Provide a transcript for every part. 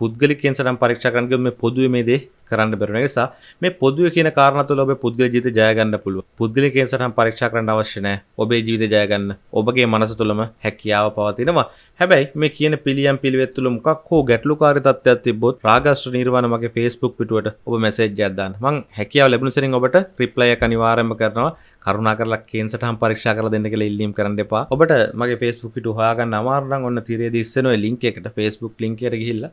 පුද්ගලි කෙන්සටම් පරීක්ෂකරන්ගේ මේ පොදුව මේ දේ කරන්න බැරන නිසා මේ පොදුව කියන කාරණතුල ඔබ පුද්ගල ජීත ජයගන්න පුළුව පුද්ගලි කෙන්සටම් පරීක්ෂා කරන්න අවශ්‍යනෑ ඔබේ ජීවිත ජයගන්න ඔබගේ මනස තුළම හැකියාව පවතිනවා හැබැයි මේ කියන පිළියම් පිළිවෙත්තුළ මොකක් හෝ ගැටලු කාරිතත්වයක් තිබොත් රාගස්ට නිර්වාණ මගේ ෆේස්බුක් පිටුවට ඔබ මැසේජ්ජයක් දාන්න මං හැකියාව ලැබුණු සරින් ඔබට රිප්ලය එක අනිවාර්යයෙන්ම කරනවා කරුණා කරලා කේන්සටම් පරීක්ෂා කරලා දෙන්න කියලා ඉල්ලීම් කරන්න එපා. ඔබට මගේ Facebook පිටු හොයාගන්න අමාරු නම් ඔන්න තිරේදී ඉස්සෙනවා link එකට Facebook link එකට ගිහිල්ලා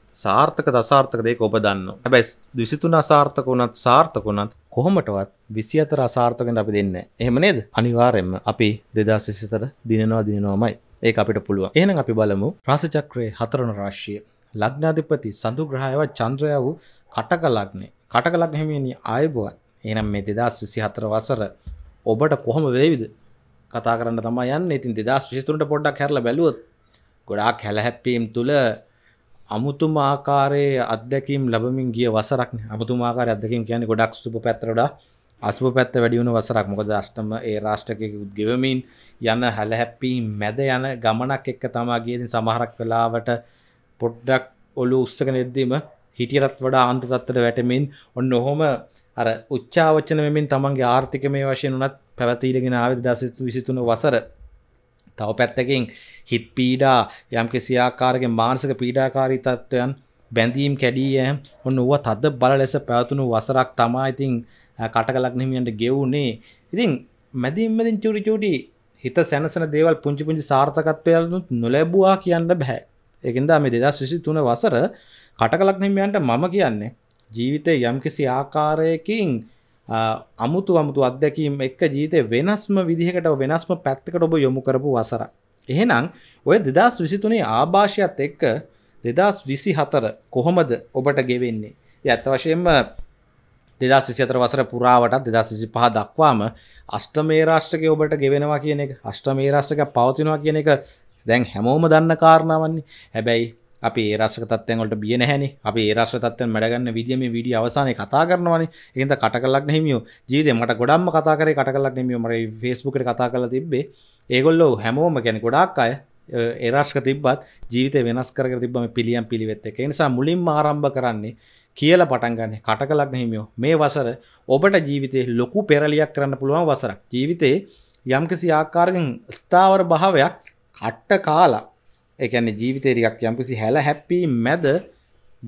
සාර්ථක දසාර්ථක දෙක ඔබ දන්න හැබැස් විසිතුන අසාර්ථක වුණත් සාර්ථක වුණත් කොහොමටවත් විසි අතර අසාර්ථකෙන් අපි දෙන්න එහෙම නේද අනිවාරෙන්ම අපි දෙදස් විසිතර දිනනවා දිනනවාමයි ඒ අපිට පුළුව එන අපි බලමු ප්‍රසචක්‍රයේ හතරන රශ්‍යය ලග්නාධිපති සඳුග්‍රහයව චන්ද්‍රය වූ කටක ලග්නෙ කටක ලග්නහිමිනි අයබුවත් එනම් මේ දෙදස් විසි හතර වසර ඔබට කොහොම වේවිද කතා කරන්න තම යන්න ඉතින් දෙදස් විසිතුරට පොඩ්ඩක් හැරල බැලුවත් ගොඩාක් හැලහැප්පීම් තුළ අමුතුම ආකාරයේ අත්දැකීම් ලැබමින් ගිය වසරක් අමුතුම ආකාරයේ අත්දැකීම් කියන්නේ ගොඩක් සුබ පැත්තට වඩා අසුබ පැත්ත වැඩි වුණු වසරක්. මොකද අෂ්ටම ඒ රාෂ්ට්‍රකයේ ගෙවමින් යන හැලහැප්පී මැද යන ගමනක් එක්ක තමා ගියදී සමහරක් වෙලාවට පොඩ්ඩක් ඔලු උස්සගෙන ඉද්දීම හිටියටත් වඩා ආන්ත තත්ත්වයට වැටෙමින් ඔන්න ඔහොම අර උච්චාවචන වෙමින් තමන්ගේ ආර්ථිකමය වශයෙන් උනත් පැවතීරගෙන ආවේ 2023 වසර තව පැත්තකින් හිත් පීඩා යම් කිසියාකාරගේ මානසික පීඩාකාරී තත්ත්වයන් බැඳීම් කැඩීයම් ඔන්න ඌව තද බල ලෙස පැවතුණු වසරක් තමා ඉතින් කටකලක් හිමියන්ට ගෙවුනේ ඉතින් මැදින් මැදින් චුටි චුටි හිත සැනසන දේවල් පුංචි පුංචි සාර්ථකත්වයනුත් නොලැබුවා කියන්න බෑ එකෙන්දා මේ දෙදස් විසි තුන වසර කටකලක් හිමියන්ට මම කියන්නේ ජීවිතය යම්කිසි ආකාරයකින් අමුතු අමුතු අත්දැකීම් එක්ක ජීතය වෙනස්ම විදිහකට වෙනස්ම පැත්තකට ඔබ යොමු කරපු වසර. එහෙනම් ඔය දෙදස් විසිතුනේ ආභාෂයත් එක්ක දෙදස් විසි හතර කොහොමද ඔබට ගෙවෙන්නේ. ඇත්ත වශයෙන්ම දෙදස් විසිතර වසර පුරාවටත් දෙදස් විසි පහ දක්වාම අෂ්ට මේ රාෂ්ටක ඔබට ගෙවෙනවා කියන එක අෂ්ට මේ රාෂ්ටක පවතිනවා කියන එක දැන් හැමෝම දන්න කාරණාවන්නේ හැබැයි අපි රශ්ක තත්වයන්ගොට බිය නැහැනි අපි රශ්‍ර තත්වයන් මැඩගන්න විදියම විඩිය අවසානය කතා කරනවානි එකද කට කලක් හිමියෝ ජීවිතේ මට ගොඩම්ම කතා කරේ කට කලක් නෙමියෝ මර ෆස්බුකට කතා කලා තිබ්බේ ඒගොල්ලෝ හැමෝම ගැන ගොඩක් අය ඒරශ්ක තිබ්බත් ජීවිත වෙනස් කර තිබම පිළියම් පිළිවෙත් එක නිසා මුලින් ආරම්භ කරන්නේ කියල පටන්ගන්න කට කලක් හිමියෝ මේ වසර ඔබට ජීවිතේ ලොකු පෙරලියක් කරන්න පුළුවන් වසරක් ජීවිතේ යම්කිසි ආකාරගෙන් ස්ථාවර භාවයක් කට්ට කාලා එකන්නේ ජීවිතේරයක් යම්කිසි හැල හැප්පී මැද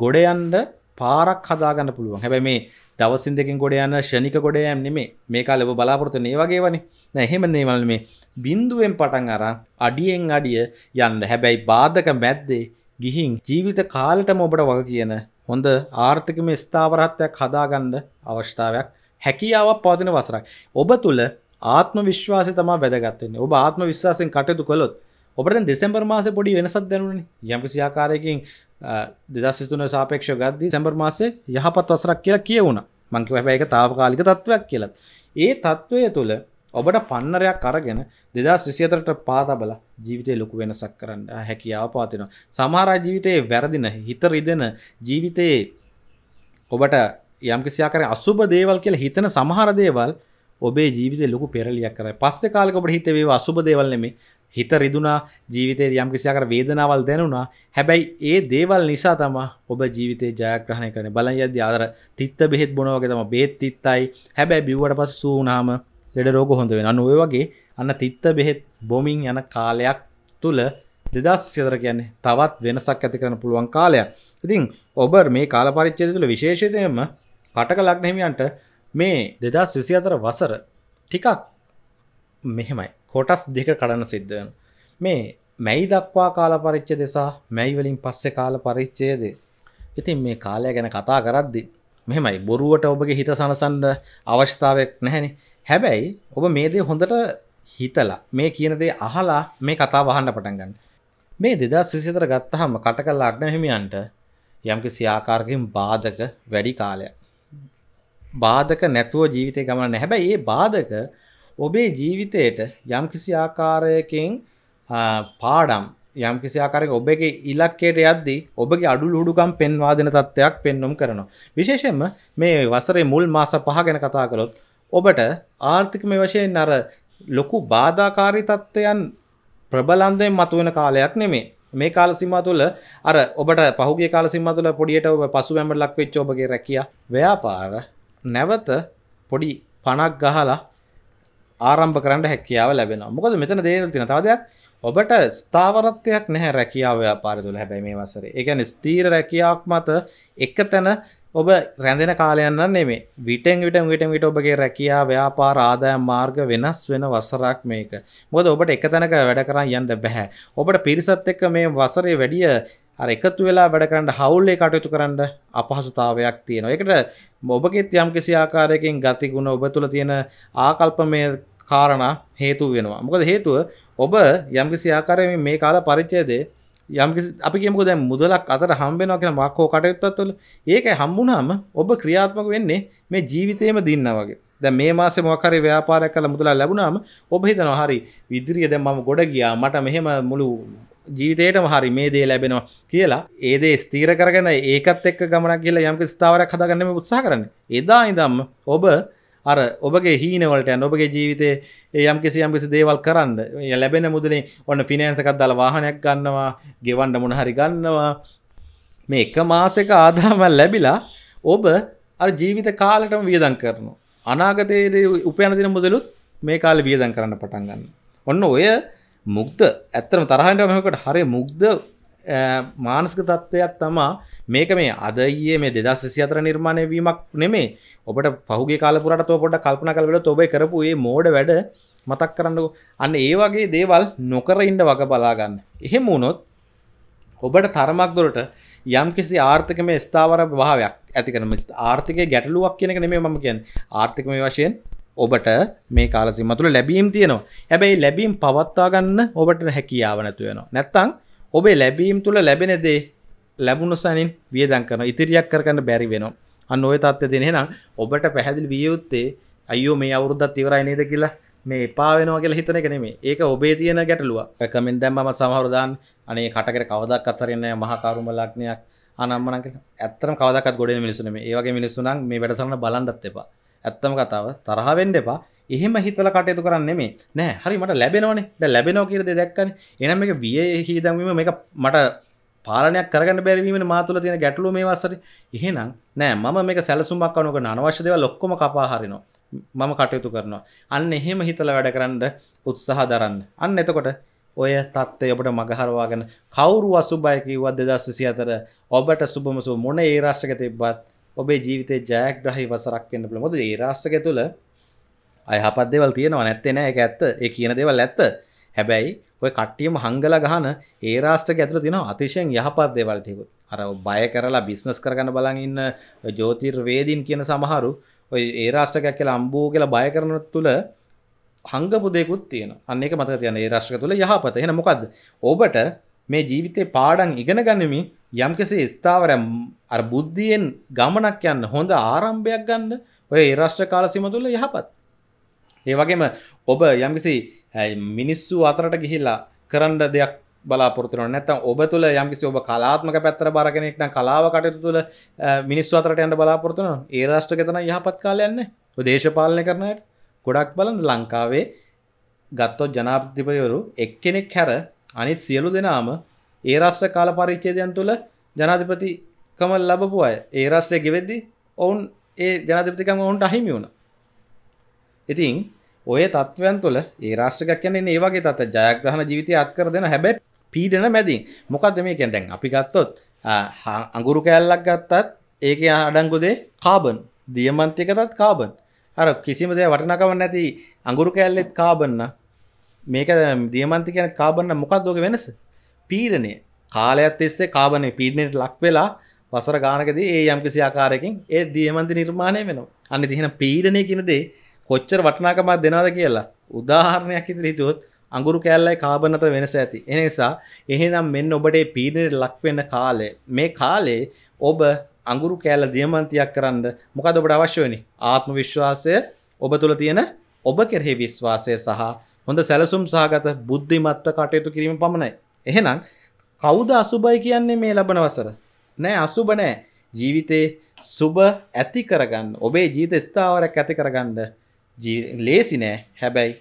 ගොඩයන්ද පාරක් හදාගන්න පුළුවන් හැබැ මේ දවසින් දෙකින් ගොඩ යන්න ශනික ගොඩයම් නෙමේ මේකා ලබ බලාපොරොත්තු නේවගේවනි නැහෙම නේවල් මේ බින්දුවෙන් පටන් අරන් අඩියෙන් අඩිය යන්න හැබැයි බාධක මැද්දේ ගිහින් ජීවිත කාලටම ඔබට වග කියන හොඳ ආර්ථිකම ස්ථාවරත්වයක් හදාගන්න අවස්ථාවයක් හැකියාවක් පවතින වසරක් ඔබ තුළ ආත්ම විශ්වාසය තමා වැදගත්වෙන්නේ ඔබ ආත්ම විශ්වාසයෙන් කටයුතු කළොත් ඔබට දෙසම්බර් මාස පොඩි වෙනසක් දැනුන යම්කිසි ආකාරයකින් දෙදස්සිතුන සාපේක්ෂ ගද්දී සැම්බර් මාසේ යහපත් වසරක් කියලා කියවුණ මංකිව හැබැයි එක තාවකාලික තත්ත්වයක් කියලත් ඒ තත්ත්වය තුළ ඔබට පන්නරයක් අරගෙන දෙදස් විසිතරට පාතබල ජීවිතය ලොකු වෙනසක් කරන්න හැකියාව පාතිනවා. සමහරා ජීවිතයේ වැරදින හිත රිදෙන ජීවිතයේ ඔබට යම්කිසියාකර අසුබ දේවල් කියල හිතන සමහර දේවල් ඔබේ ජීවිත ලොකු පෙරලියක් කර පස්ස කාලක ඔබට හිතවේ අසුබ දේවල්නෙමේ හිත රිදුනා ජීවිතය යම් කිසියාකර වේදනාවල් දැනුණා හැබැයි ඒ දේවල් නිසා තම ඔබ ජීවිතය ජයග්‍රහණය කරන බලන් යද්‍ය ආදර තිත්ත බෙහෙත් බොනවගේ තම බෙත් තිත්තයි හැබැයි බිව්වට පස් වූනාම ලෙඩ රෝග හොඳ වෙන අනුව වගේ අන්න තිත්ත බෙහෙත් බොමින් යන කාලයක් තුළ දෙදස් සිතර කියන්නේ තවත් වෙනසක් ඇති කරන පුළුවන් කාලයක් ඉතින් ඔබ මේ කාලපරිච්චය තුළ විශේෂතයෙන්ම කටක ලක්නහිමියන්ට මේ දෙදස් විසි අතර වසර ටිකක් මෙහෙමයි කොටස් දෙක කඩන සිද්ධයන මේ මැයි දක්වා කාල පරිච්ච දෙසා මැයිවලින් පස්සෙ කාල පරිච්චයද ඉතින් මේ කාලය ගැන කතා කරද්දි මෙමයි බොරුවට ඔබගේ හිත සනසන්ඩ අවශ්‍යතාවක් නැහැනි හැබැයි ඔබ මේ දේ හොඳට හිතලා මේ කියනදේ අහලා මේ කතා වහන්න පටන්ගන්න මේ දෙදා සිසිතර ගත්තහම කට කල් අක්න හිමියන්ට යම්කි සියාකාරකින් බාධක වැඩි කාලයක් බාධක නැතුව ජීවිතය ගමන්න හැබැයි ඒ බාධක ඔබේ ජීවිතයට යම්කිසි ආකාරයකින් පාඩම් යම්කිසි ආකාරයක ඔබගේ ඉලක්කයට යද්දී ඔබගේ අඩුළු හුඩුකම් පෙන්වා දෙන තත්ත්වයක් පෙන්වුම් කරනවා. විශේෂයෙන්ම මේ වසරේ මුල් මාස පහ ගැන කතා කළොත් ඔබට ආර්ථිකමය වශයෙන් අර ලොකු බාධාකාරී තත්ත්වයන් ප්‍රබලන්දයෙන් මතුවෙන කාලයක් නෙමේ. මේ කාල සීමා තුළ අර ඔබට පහුගිය කාල සීමා තුළ පොඩියට ඔබ පසුබැම්මට ලක් වෙච්ච ඔබගේ රැකියා ව්‍යාපාර නැවත පොඩි පණක් ගහලා ආරම්භ කරන්න හැකියාව ලැබෙන මොකද මෙතන දේවල් තින තවදයක් ඔබට ස්ථාවරත්වයක් නැහැ රැකියාව පාර තුළ හැබැයි මේ වසර එකන ස්තීර රැකියාවක් මත එක තැන ඔබ රැඳෙන කාලයන්න නෙමේ විටෙන් විට විට විට ඔබගේ රැකයා ව්‍යාපාර ආදාය මාර්ග වෙනස් වෙන වසරක් මේක මොද ඔබට එක තැනක වැඩ කරන්න යන්න බැහැ ඔබට පිරිසත් එක්ක මේ වසරේ වැඩිය අර එකතු වෙලා වැඩ කරන්න හවුල්ලේ කටයුතු කරන්න අපහසුතාවයක් තියෙනවා. ඒකට ඔබගේත් යම් කිසි ආකාරයකින් ගතිගුණ ඔබ තුළ තියෙන ආකල්පමය කාරණා හේතු වෙනවා. මොකද හේතුව ඔබ යම් කිසි ආකාරයෙන් මේ කාල පරිච්ඡේදයේ යම් කිසි අපි කියමුකෝ දැන් මුදලක් අතට හම්බ වෙනවා කියන වාක්කෝ කටයුත්තත් තුළ ඒක හම්බුනාම ඔබ ක්‍රියාත්මක වෙන්නේ මේ ජීවිතේම දින්නා වගේ. දැන් මේ මාසේ මොකක් හරි ව්‍යාපාරයක් කරලා මුදලක් ලැබුණාම ඔබ හිතනවා හරි විදිරිය දැන් මම ගොඩ ගියා මට මෙහෙම මුළු ජීවිතයටම හරි මේ දේ ලැබෙනවා කියලා ඒදේ ස්තීර කරගෙන ඒකත් එක් ගමනක් කියලා යම්ක ස්ථාවරක් හදාගන්නම උත්සා කරන්න එදා ඉදම් ඔබ අර ඔබගේ හීනවලට යන් ඔබගේ ජීවිතේ යම් කිසි යම් කිසි දේවල් කරන්න ලැබෙන මුදලින් ඔන්න ෆිනෑන්සකක් දාලා වාහනයක් ගන්නවා ගෙවන්න මොන හරි ගන්නවා මේ එක මාසෙක ආදායම ලැබිලා ඔබ අර ජීවිත කාලෙටම වියදම් කරනවා අනාගතයේදී උපයන දින මුදලුත් මේ කාලේ වියදම් කරන්න පටන් ගන්නවා ඔන්න ඔය මුක්ද ඇත්තම තරහන්ට මෙකට හරි මුක්ද මානස්ක තත්ත්වයක් තමා මේක මේ අදයේ මේ දෙදස් සිතර නිර්මාණය වීමක් නෙමේ ඔබට පහුගේ කාලපුරට පොඩ කල්පන කලට ඔබේ කරපු ඒ මෝඩ වැඩ මතක් කරන්නකු අන්න ඒ වගේ දේවල් නොකර ඉන්ඩ වග බලාගන්න එහෙම වුණොත් ඔබට තරමක් දුරට යම් කිසි ආර්ථිකම ස්ථාවර භාවයක් ඇතිකරම ආර්ථික ගැටලුවක් කියනක නෙමේ මම කියන් ආර්ථිකම වශයෙන් ඔබට මේ කාලසිම තුළ ලැබීම් තියෙනවා හැබැයි ලැබීම් පවත්වා ගන්න ඔබට හැකියාව නැතුවෙනවා නැත්තං ඔබේ ලැබීම් තුළ ලැබෙන දේ ලැබුණු සැනින් වියදං කරන ඉතිරියක් කරගන්න බැරි වෙනවා අන්න ඔය තත්ත්ව දෙනෙනම් ඔබට පැහැදිලි වියයුත්තේ අයෝ මේ අවුරුද්දත් ඉවරයි නේද කියලා මේ පාවෙනවා කියලා හිතන එක නෙමේ ඒක ඔබේ තියෙන ගැටලුව කමෙන් දැම්ම මත් සමහරදාන් අනේ කටකට කවදක් අත්තරන්න මහකාරුම ලක්නයක් අනම්මනක ඇත්තරම් කවදක් ගොඩ මිනිසුනේ ඒවගේ මිනිසුනම් මේ වැඩසන්න බලන්ඩත් එපා ඇත්තම කතාව තරහවෙන්ඩ එපා එහෙම හිතල කටයුතු කරන්නේ මේ නෑ හරි මට ලැබෙනවනේ ද ලැබෙනෝ කියරද දැක්කන එනම් එක විය හිදැවීම මේ මට පාලනයක් කරගන්න බැරිවීම මාතුල තියෙන ගැටලු මේ වසර එහෙනම් නෑ මම මේක සැලසුමක් අනුක අනවශ්‍ය දේවල් ඔක්කොම කපා හරිනවා මම කටයුතු කරනවා අන්න එහෙම හිතලා වැඩ කරන්න උත්සාහ දරන්න අන්න එතකොට ඔය තත්ත්වය ඔබට මගහරවාගෙන කවුරු අසුබය කිව්වත් 2024 ඔබට සුබම සුබ මොන ඒ රාෂ්ට්‍රක තිබ්බත් ඔබේ ජීවිතේ ජයග්‍රහි වසරක් වෙන්න පුළුවන්. මොකද ඒ රාෂ්ට්‍රය තුළ අයහපත් දේවල් තියෙනවා නැත්තේ නෑ. ඒක ඇත්ත. ඒ කියන දේවල් ඇත්ත. හැබැයි ඔය කට්ටියම හංගලා ගහන ඒ රාෂ්ට්‍රය ඇතුළේ තියෙන අතිශයින් යහපත් දේවල් ටිකුත්. අර බය කරලා බිස්නස් කරගන්න බලන් ඉන්න ජ්‍යොතිර්වේදීන් කියන සමහරු ඔය ඒ රාෂ්ට්‍රයක් කියලා අම්බෝ කියලා බය කරන තුළ හංගපු දෙයක්ත් තියෙනවා. අන්න ඒක මතක තියන්න ඒ රාෂ්ට්‍රය තුළ යහපත. එහෙනම් මොකද්ද? ඔබට මේ ජීවිතේ පාඩන් ඉගෙන ගනිමින් යම්කිසි ස්ථාවරම් අර බුද්ධියෙන් ගමනක් යන්න හොඳ ආරම්භයක් ගන්න ඔය රෂ්ට කාලසිම තුළ යහපත්. ඒ වගේම ඔබ යම්කිසි මිනිස්සු අතරට ගිහිල්ලා කරන්න දෙයක් බලාපොරතුන නැත්තම් ඔබ තුළ යම්කිසි ඔබ කලාත්මක පැත්තර බාරගෙනෙක්න කලාව කටයුතු තුළ මිනිස්සු අතරට යන්න බලාපොරතුන ඒ රාෂ්ට්‍ර තන යහපත් කාලයන්න දේශපාලනය කරනයට ගොඩක් බලන් ලංකාවේ ගත්තොත් ජනාපතිපයවරු එක්කෙනෙක් හැර අනිත් සියලු දෙනාම ඒ රාෂ්ට්‍ර කාල පරිච්ඡේදයන් තුළ ජනාධිපතිකම ලැබපු අය. ඒ රාෂ්ට්‍රය ගෙවෙද්දී ඔවුන් ඒ ජනාධිපතිකම ඔවුන්ට අහිමි වුණා. ඉතින් ඔය තත්ත්වයන් තුළ ඒ රාෂ්ට්‍රයක් කියන්නේ ඒ වගේ තත්ත්ව ජයග්‍රහණ ජීවිතය අත්කර දෙන හැබැයි පීඩන මැදින්. මොකද්ද මේ කියන්නේ? දැන් අපි ගත්තොත් අඟුරු කෑල්ලක් ගත්තත් ඒකේ අඩංගු දේ කාබන්. දියමන්ති එකටත් කාබන්. අර කිසිම දෙයක් වටිනාකමක් නැති අඟුරු කෑල්ලෙත් කාබන් නා මේක දියමන්ති කියන කාබන්න මොකක් දෝක වෙනස පීරණය කාලයක්ත් එස්සේ කාබනය පීඩනයට ලක් වෙලා වසර ගානකද ඒ යම්කිසි ආකාරයකින් ඒ දියමන්ති නිර්මාණය වෙනවා අන්න තිහෙන පීඩනය කිනදේ කොච්චර වටනාකමක් දෙනාද කියලා උදාහරණයක් ඉදිරි හිතුවොත් අඟුරු කෑල්ලයි කාබන් අතර වෙනස ඇති එනිසා එහෙනම් මෙන්න ඔබට පීඩනයට ලක්වෙන්න කාලය මේ කාලේ ඔබ අඟුරු කෑල්ල දියමන්තියක් කරන්න මොකද ඔබට අවශ්‍ය වෙනි ආත්ම විශ්වාසය ඔබ තුළ තියෙන ඔබ කෙරෙහි විශ්වාසය සහ හොඳ සැලසුම් සහගත බුද්ධිමත්ව කටයුතු කිරීම පමණයි. එහෙනම් කවුද අසුබයි කියන්නේ මේ ලබන වසර? නෑ අසුබ නෑ. ජීවිතේ සුබ ඇති කරගන්න. ඔබේ ජීවිත ස්ථාවරයක් ඇති කරගන්න ලේසි නෑ. හැබැයි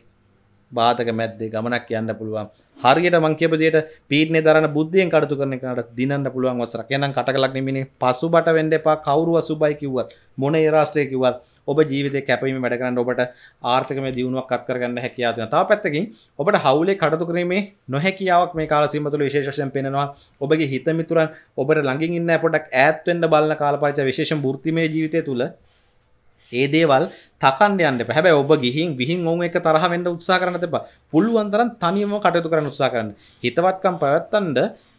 බාධක මැද්දේ ගමනක් යන්න පුළුවන්. හරියට මං කියපු විදිහට පීඩනේ දරන බුද්ධියෙන් කටයුතු කරන කෙනාට දිනන්න පුළුවන් වසරක්. එහෙනම් කටකලක් නෙමෙයි පසුබට වෙන්න එපා. කවුරු අසුබයි කිව්වත් මොන ඒ රාष्ट्रය කිව්වත් ඔබ ජීවිත කැපීම වැඩකරන්න ඔබට ආර්ථකම දියුණුවක් අත් කරගන්න හැකියාව තියෙන තව පැත්තකින් ඔබට හවුලේ කටයුතු කිරීමේ නොහැකියාවක් මේ කාල සීම තුළ විශේෂ වශයෙන් පෙනෙනවා ඔබගේ හිත මිතුරන් ඔබට ළඟින් ඉන්න පොඩක් ඈත් වෙන්න බලන කාල පරිච්ඡේදය විශේෂ වෘත්තිමය ජීවිතය තුළ ඒ දේවල් තකන්න යන්න පැබැ ඔබ ගිහින් විහින් ඔවු එක තරහ වෙන්න උත්සා කරන තිබ පුළුවන්තරන් තනියම කටයුතු කරන උත්සා කරන්න හිතවත්කම් පැවැත්තන්ට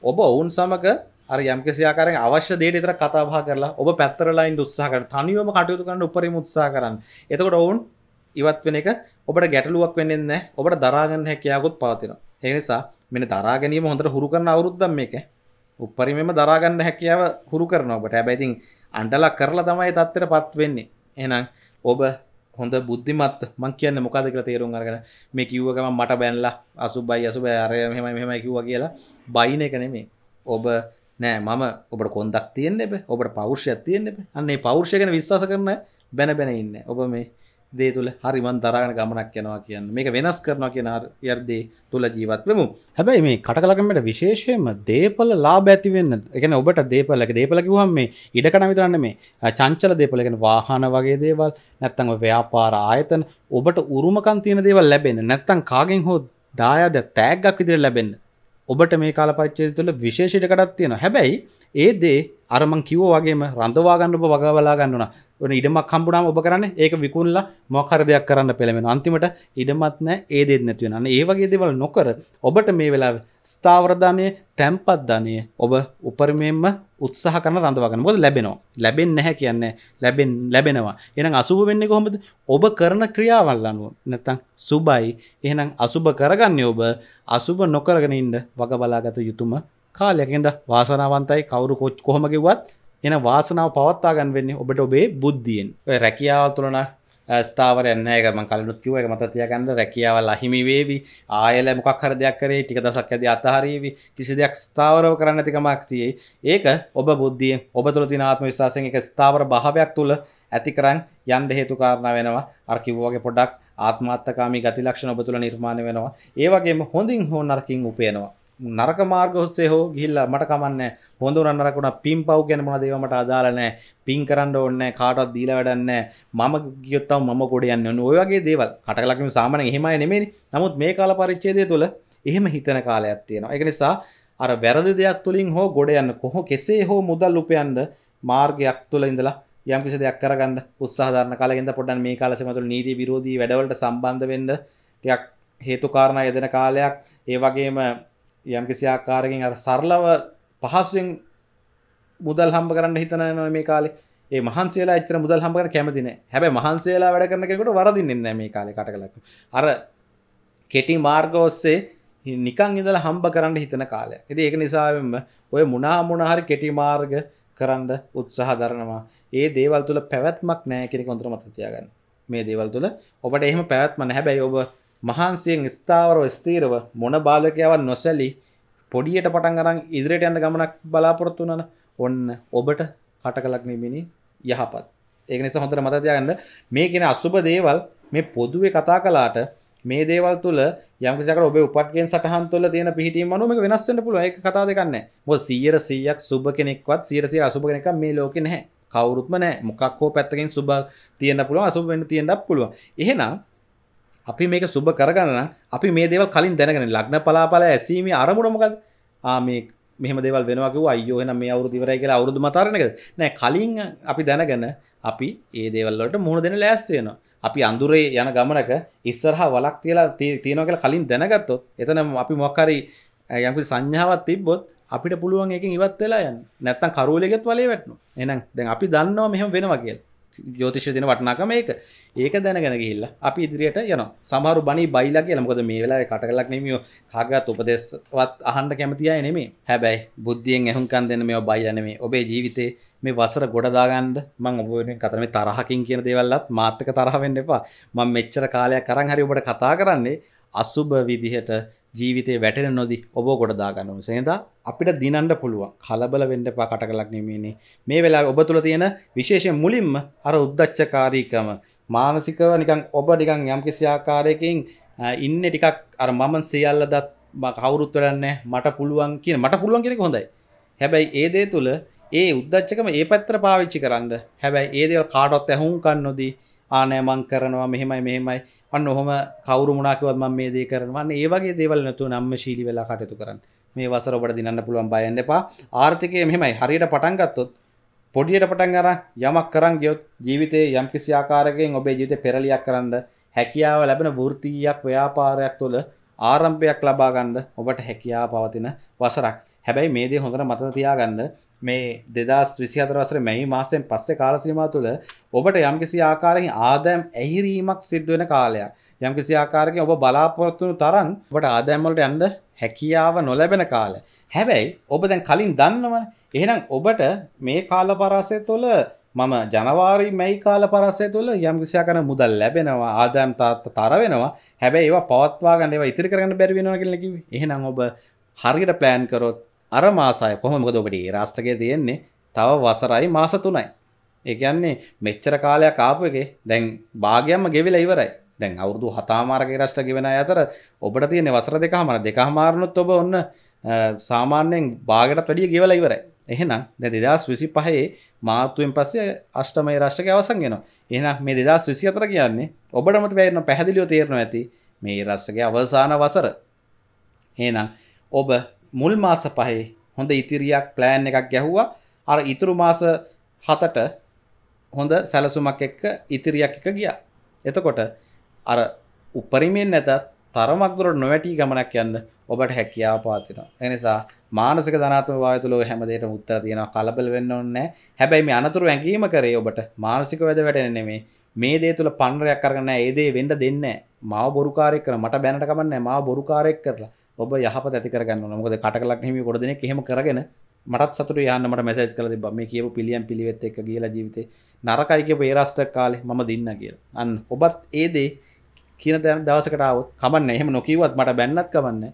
ඔබ ඔවුන් සමඟ අර යම්කිසි ආකාරයෙන් අවශ්‍ය දේට විතර කතා බහ කරලා ඔබ පැත්තරලා ඉන්න උත්සාහ කරන තනියම කටයුතු කරන්න උපරිම උත්සාහ කරන්න. එතකොට ඔවුන් ඉවත් වෙන එක ඔබට ගැටලුවක් වෙන්නේ නැහැ. ඔබට දරා ගන්න හැකියාවකුත් පවතිනවා. ඒ නිසා මෙන්න දරා ගැනීම හොඳට හුරු කරන අවුරුද්දක් මේක. උපරිමෙම දරා ගන්න හැකියාව හුරු කරනවා ඔබට. හැබැයි ඉතින් අඬලා කරලා තමයි தත්තරපත් වෙන්නේ. එහෙනම් ඔබ හොඳ බුද්ධිමත් මං කියන්න මොකද කියලා තේරුම් අරගෙන මේ කිව්ව ගමන් මට බැනලා අසුබයි අසුබයි අරය මෙහෙමයි මෙහෙමයි කිව්වා කියලා බයින එක නෙමෙයි. ඔබ නෑ මම ඔබට කොන්දක් තියෙන්න්න එබ ඔබට පෞෂ්‍යයක් තියෙන්න්න එබ අන්නේ පෞර්ෂයගෙන විශවාස කරන බැන බැන ඉන්න ඔබ මේ දේ තුළ හරිමන් දරගන ගමනක් යනවා කියන්න මේක වෙනස් කරනවා කියන යර්දේ තුළ ජීවත්වමු හැබැයි මේ කටකලකමට විශේෂයම දේපල ලාබ ඇතිවෙන්න එකන ඔබට දේපලක දේපලකිවහම් මේ ඉඩකන විතරන්න මේ චංචල දේපලගෙන වාහන වගේ දේවල් නැත්තං ව්‍යාපාර ආයතන ඔබට උරුමකන් තියෙන දේවල් ලැබෙන නැත්තං කාගෙන් හෝ දායාද තෑගක් විදිර ලැබෙන්න්න ඔබට මේ කාල පරිච්චේ තුළ විශේෂිටකටත් තියෙන හැබැයි ඒ දේ අරමං කිවෝ වගේම රඳවාගන්න ඔබ වගවලා ගන්නවා වන ඉඩමක් කම්පුනාම ඔබ කරන්න ඒක විකුල්ලා මොකර දෙයක් කරන්න පෙළමෙන අන්තිමට ඉඩමත් නෑ ඒ දෙත් නැතිවෙනන්න ඒවගේ දෙවල් නොකර ඔබට මේ වෙලා ස්ථාවරධානය තැම්පත් ධනය ඔබ උපරමෙන්ම උත්සාහ කරන රඳවගන්න ොද ලැබෙනවා ලැබෙන් නැහැ කියන්නේ ලැබෙන් ලැබෙනවා එනම් අසුභ වෙන්නේ කොහොමද ඔබ කරන ක්‍රියාවල් අනුව නැතං සුබයි එහනම් අසුභ කරගන්න ඔබ අසුභ නොකරගෙන ඉන්න වග බලාගත යුතුම කාලයකෙන්ද වාසනාවන්තයි කවුරු කොච් කොහොමකිවත් එන වාසනාව පවත්තා ගන්න වෙන්නේ ඔබට ඔබේ බුද්ධියෙන් රැකියාව තුළන ස්ථාවර යන්නගම කලුත් කිව එක මත තියගන්න රැකියාවල් අහිමි වේවි ආයල මොකක් හර දෙයක් කරේ ටික දසක් ඇද අතහරීවි කිසි දෙයක් ස්ථාවරව කරන්න ඇතිකමක් තියේ ඒක ඔබ බුද්ධියෙන් ඔබ තුළ තිනාත්ම විශවාසෙන් එක ස්ථාවර භාවයක් තුළ ඇති කරන්න යන්ඩ හේතු කාරණ වෙනවා අර්කිවෝගේ පොඩක් ආත්මත්තකාමි ගති ලක්ෂණ ඔබ තුළ නිර්මාණය වෙනවා ඒවගේම හොඳින් හෝ නරකින් උපයනවා නරක මාර්ග ඔස්සේ හෝ ගිල්ලා මට කමන්න හොඳ නරකුණ පින් පව් ගැනමන දේවමට අදාලනෑ පින් කරන්න ඔන්න කාටත් දීල වැඩන්න මම ගියොත්තව ම ගොඩයන්න ඔයගේ දේවල් කටලක්ම සාමන එහෙමයි නෙමේ නමුත් මේ කාල පරිච්චේදය තුළ එහෙම හිතන කාලයක් තියෙනවා එක නිසා අර වැරදි දෙයක් තුළින් හෝ ගොඩයන්න කොහො කෙසේ හෝ මුදල් උපයන්ද මාර්ගයක් තුළ ඉඳලා යම්කිසි දෙයක් කරගන්න උත්සාධරන කාලගෙන්ද පොඩන් මේ කාලසමතුළ නීති විරෝධී වැඩවලට සම්බන්ධ වෙන්න යක් හේතුකාරණ යදෙන කාලයක් ඒ වගේම යම් කිසි ආකාරකින් අර සරලව පහසුවෙන් මුදල් හම්බ කරන්න හිතන නො මේ කාලේ ඒ මහන්සේලා චර මුදල් හම්බර කැමතින හැබ මහන්සේලා වැඩ කරනකට වරදින්න නෑ මේ කාලෙ කටකලක් අර කෙටි මාර්ගෝස්සේ නිකං ඉඳල හම්බ කරන්න හිතන කාලය ඇති ඒක නිසාම ඔය මුණා මුණහරි කෙටි මාර්ග කරන්න උත්සාහ දරනවා ඒ දේවල් තුළ පැවැත්මක් නෑ කෙරි කොඳර මතතියාගන්න මේ දේවල් තුළ ඔබට එහෙම පැවැත්ම හැබැයි ඔබ මහන්සියෙන් ස්ථාවරව ස්තීරව මොන බාධකයවත් නොසැලී පොඩියට පටන් අරන් ඉදිරියට යන්න ගමනක් බලාපොරොත්තු වුණන ඔන්න ඔබට කටකලක්නමිනි යහපත් ඒක නිසා හොඳට මතතියගන්න මේ කෙන අසුභ දේවල් මේ පොදුවේ කතා කලාට මේ දේවල් තුළ යම්කිසක ඔබ උපටගෙන් සටහන් තුල තියෙන පිහිටීම අනුව මේක වෙනස් වෙන්න පුළුවන් ඒක කතා දෙකක් නැහැ මොකද 100ක් සුබ කෙනෙක්වත් 100 අසුබ කෙනෙක් මේ ලෝකේ නැහැ කවුරුත්ම නැහැ මොකක් හෝ පැත්තකින් සුබ තියෙන්න පුළුවන් අසුබ වෙන්න තියෙන්නත් පුළුවන් එහෙනම් අපි මේක සුබ කරගන්න අපි මේ දේව කලින් දැනගෙන ලග්න පලාපල ඇසීම අරමුණමකද මේ මෙම දෙවල් වෙනවාකව අයෝ එන මේ අවුරු දිවරයි කියලා අවුරුදු මතරණක නෑ කලින් අපි දැනගන අපි ඒ දේවල්ලට මුහුණ දෙන ලෑස්තියන අපි අඳුරේ යන ගමනක ඉස්සරහා වලක් තියලා තියෙනවා කියලා කලින් දැනගත්තොත් එතන අපි මොක්කරි යකු සංඥාවත් තිබ්බොත් අපිට පුළුවන් එකින් ඉවත් වෙලා යන්න නැත්තම් කරෝලෙගෙත් වලේ වැටෙනවා එහෙනම් දැන් අපි දන්නවා මෙහෙම වෙනවා කියලා ජෝතිෂ තින වටනාකම ඒක ඒක දැනගෙන ගිල්ල අපි ඉදිරියට යන සමහරු බනි බයිලා කියලමකොද මේ වෙලා කට කලක් නෙමියෝ කාගත් උපදෙස්වත් අහන්ට කැමතිය නෙමේ හැබැයි බුද්ධියෙන් එහුන්කන් දෙන්න මේ බයිලනේ ඔබේ ජීවිතේ මේ වසර ගොඩදාගන්ඩ මං ඔබුවෙන් කතරම තරහකින් කියන දේවල්ලත් මාතක තරහවෙන්න එපා මං මෙච්චර කාලයක් කරං හරි ඔබට කතා කරන්නේ අසුභ විදිහට ජීවිතය වැටෙන නොදී ඔබ ගොඩ දාගන්නු සේදා අපිට දිනන්න පුළුවන් කලබල වෙන්න එපා කට කලක් නෙමෙයිනේ මේ වෙලාවේ ඔබ තුල තියෙන විශේෂයෙන් මුලින්ම අර උද්දච්චකාරීකම මානසිකව නිකන් ඔබ නිකන් යම්කිසි ආකාරයකින් ඉන්නේ ටිකක් අර මම සියල්ල දත් කවුරුත් වැඩන්නේ මට පුළුවන් කියන මට පුළුවන් කියන එක හොඳයි හැබැයි ඒ දේ තුල ඒ උද්දච්චකම ඒ පැත්තට පාවිච්චි කරන්න හැබැයි ඒ දේවල් කාටවත් ඇහුම්කන් නොදී ආනෑ මං කරනවා මෙහෙමයි මෙහෙමයි අන්න ඔහොම කවරු මුණනාකවත් ම මේ දේ කරනවන්න ඒවගේ දේවල් නැතු නම්ම ශීලි වෙලා කටයුතු කරන්න මේ වසර ඔබට දිනන්න පුළුවන් බයන්න එපා ආර්ථිකය මෙහෙමයි හරියට පටන්ගත්තොත් පොඩියට පටන් අර යමක් කරන් ගයොත් ජීවිතේ යම්කිසි ආකාරකෙන් ඔබේ ජීවිත පෙරලියක් කරන්න හැකියාව ලැබෙන වෘතිීයක් ව්‍යාපාරයක් තුළ ආරම්භයක් ලබාගන්න ඔබට හැකියා පවතින වසරක් හැබැයි මේදේ හොඳට මතතියාගන්න මේ දෙදස් විසි අතරසර මැයි මාසෙන් පස්සේ කාලසීම තුළ ඔබට යම්කිසි ආකාරහි ආදෑම් ඇහිරීමක් සිද්ධුවෙන කාලයක් යම්කිසි ආකාරක ඔබ බලාපොරොත්තුණු තරම් ඔබට ආදෑම්වලට යන්න හැකියාව නොලැබෙන කාල. හැබැයි ඔබ දැන් කලින් දන්නවන එහෙනම් ඔබට මේ කාල පරාසය තුළ මම ජනවාරි මැයි කාල පරස්සය තුළ යම්කිසියා කන මුදල් ලැබෙනවා ආදෑම් තාත්ත තරවෙනවා හැබැයි ඒවා පවත්වා ගන්නවා ඉතිරි කරන්න බැරිවෙනවා කියලකිව එහෙනම් ඔබ හරියට ප්ලෑන් කරොත් අර මාසය කොහොම මොකද ඔබට ඒ රාෂ්ට්‍රකය තියෙන්නේ තව වසරයි මාස 3යි. ඒ කියන්නේ මෙච්චර කාලයක් ආපු එකේ දැන් භාගයක්ම ගෙවිලා ඉවරයි. දැන් අවුරුදු 7මාරකේ රාෂ්ට්‍ර ගෙවෙන අය අතර ඔබට තියෙන වසර දෙකමාර දෙකමාරනොත් ඔබ ඔන්න සාමාන්‍යයෙන් භාගයටත් වැඩිය ගෙවලා ඉවරයි. එහෙනම් දැන් 2025 මාර්තුවෙන් පස්සේ අෂ්ටමයේ රාෂ්ට්‍රකය අවසන් වෙනවා. එහෙනම් මේ 2024 කියන්නේ ඔබටම තේරෙන පැහැදිලිව තේරෙනවා ඇති මේ රාෂ්ට්‍රකයේ අවසාන වසර. එහෙනම් ඔබ මුල් මාස පහේ හොඳ ඉතිරියක් ප්ලෑන් එකක් ගැහුවා අර ඉතුරු මාස හතට හොඳ සැලසුමක් එක්ක ඉතිරියක් එක ගියා. එතකොට අර උපරිමයෙන් නැතත් තරමක්දුරට නොවැටී ගමනක් යන්න ඔබට හැකියාව පාතිනවා. එනිසා මානසික ධනාත්ම වායතුලෝ හැමදේටම උත්තර තියෙනවා කලබල වෙන්න ඕනේ හැබැයි මේ අනතුරු ඇඟීම කරේ ඔබට මානසික වැද වැටෙන්නේ නෙමෙයි මේ දේ තුල පන්නරයක් අරගෙන ඒ දේ වෙන්න දෙන්නේ නැහැ. මාව බොරුකාරයෙක් කරන මට බැනට කමන්නේ නැහැ. මාව බොරුකාරයෙක් කරලා ඔබ යහපත ඇති කරගන්න මොකද කටකලක් හිමි කොට දෙනෙක් එහෙම කරගෙන මටත් සතුට යන්නමට මැසේජ් කළ තිබ්බා මේ කියපු පිළියම් පිළිවෙත් එක්ක ගියලා ජීවිතේ නරකයි කියපු ඒ රාෂ්ට්‍ර කාලේ මම දෙන්න කියලා. අන්න ඔබත් ඒ දේ කියන දැන දවසකට ආවොත් කමන්න එහෙම නොකියුවත් මට බැන්නත් කමන්න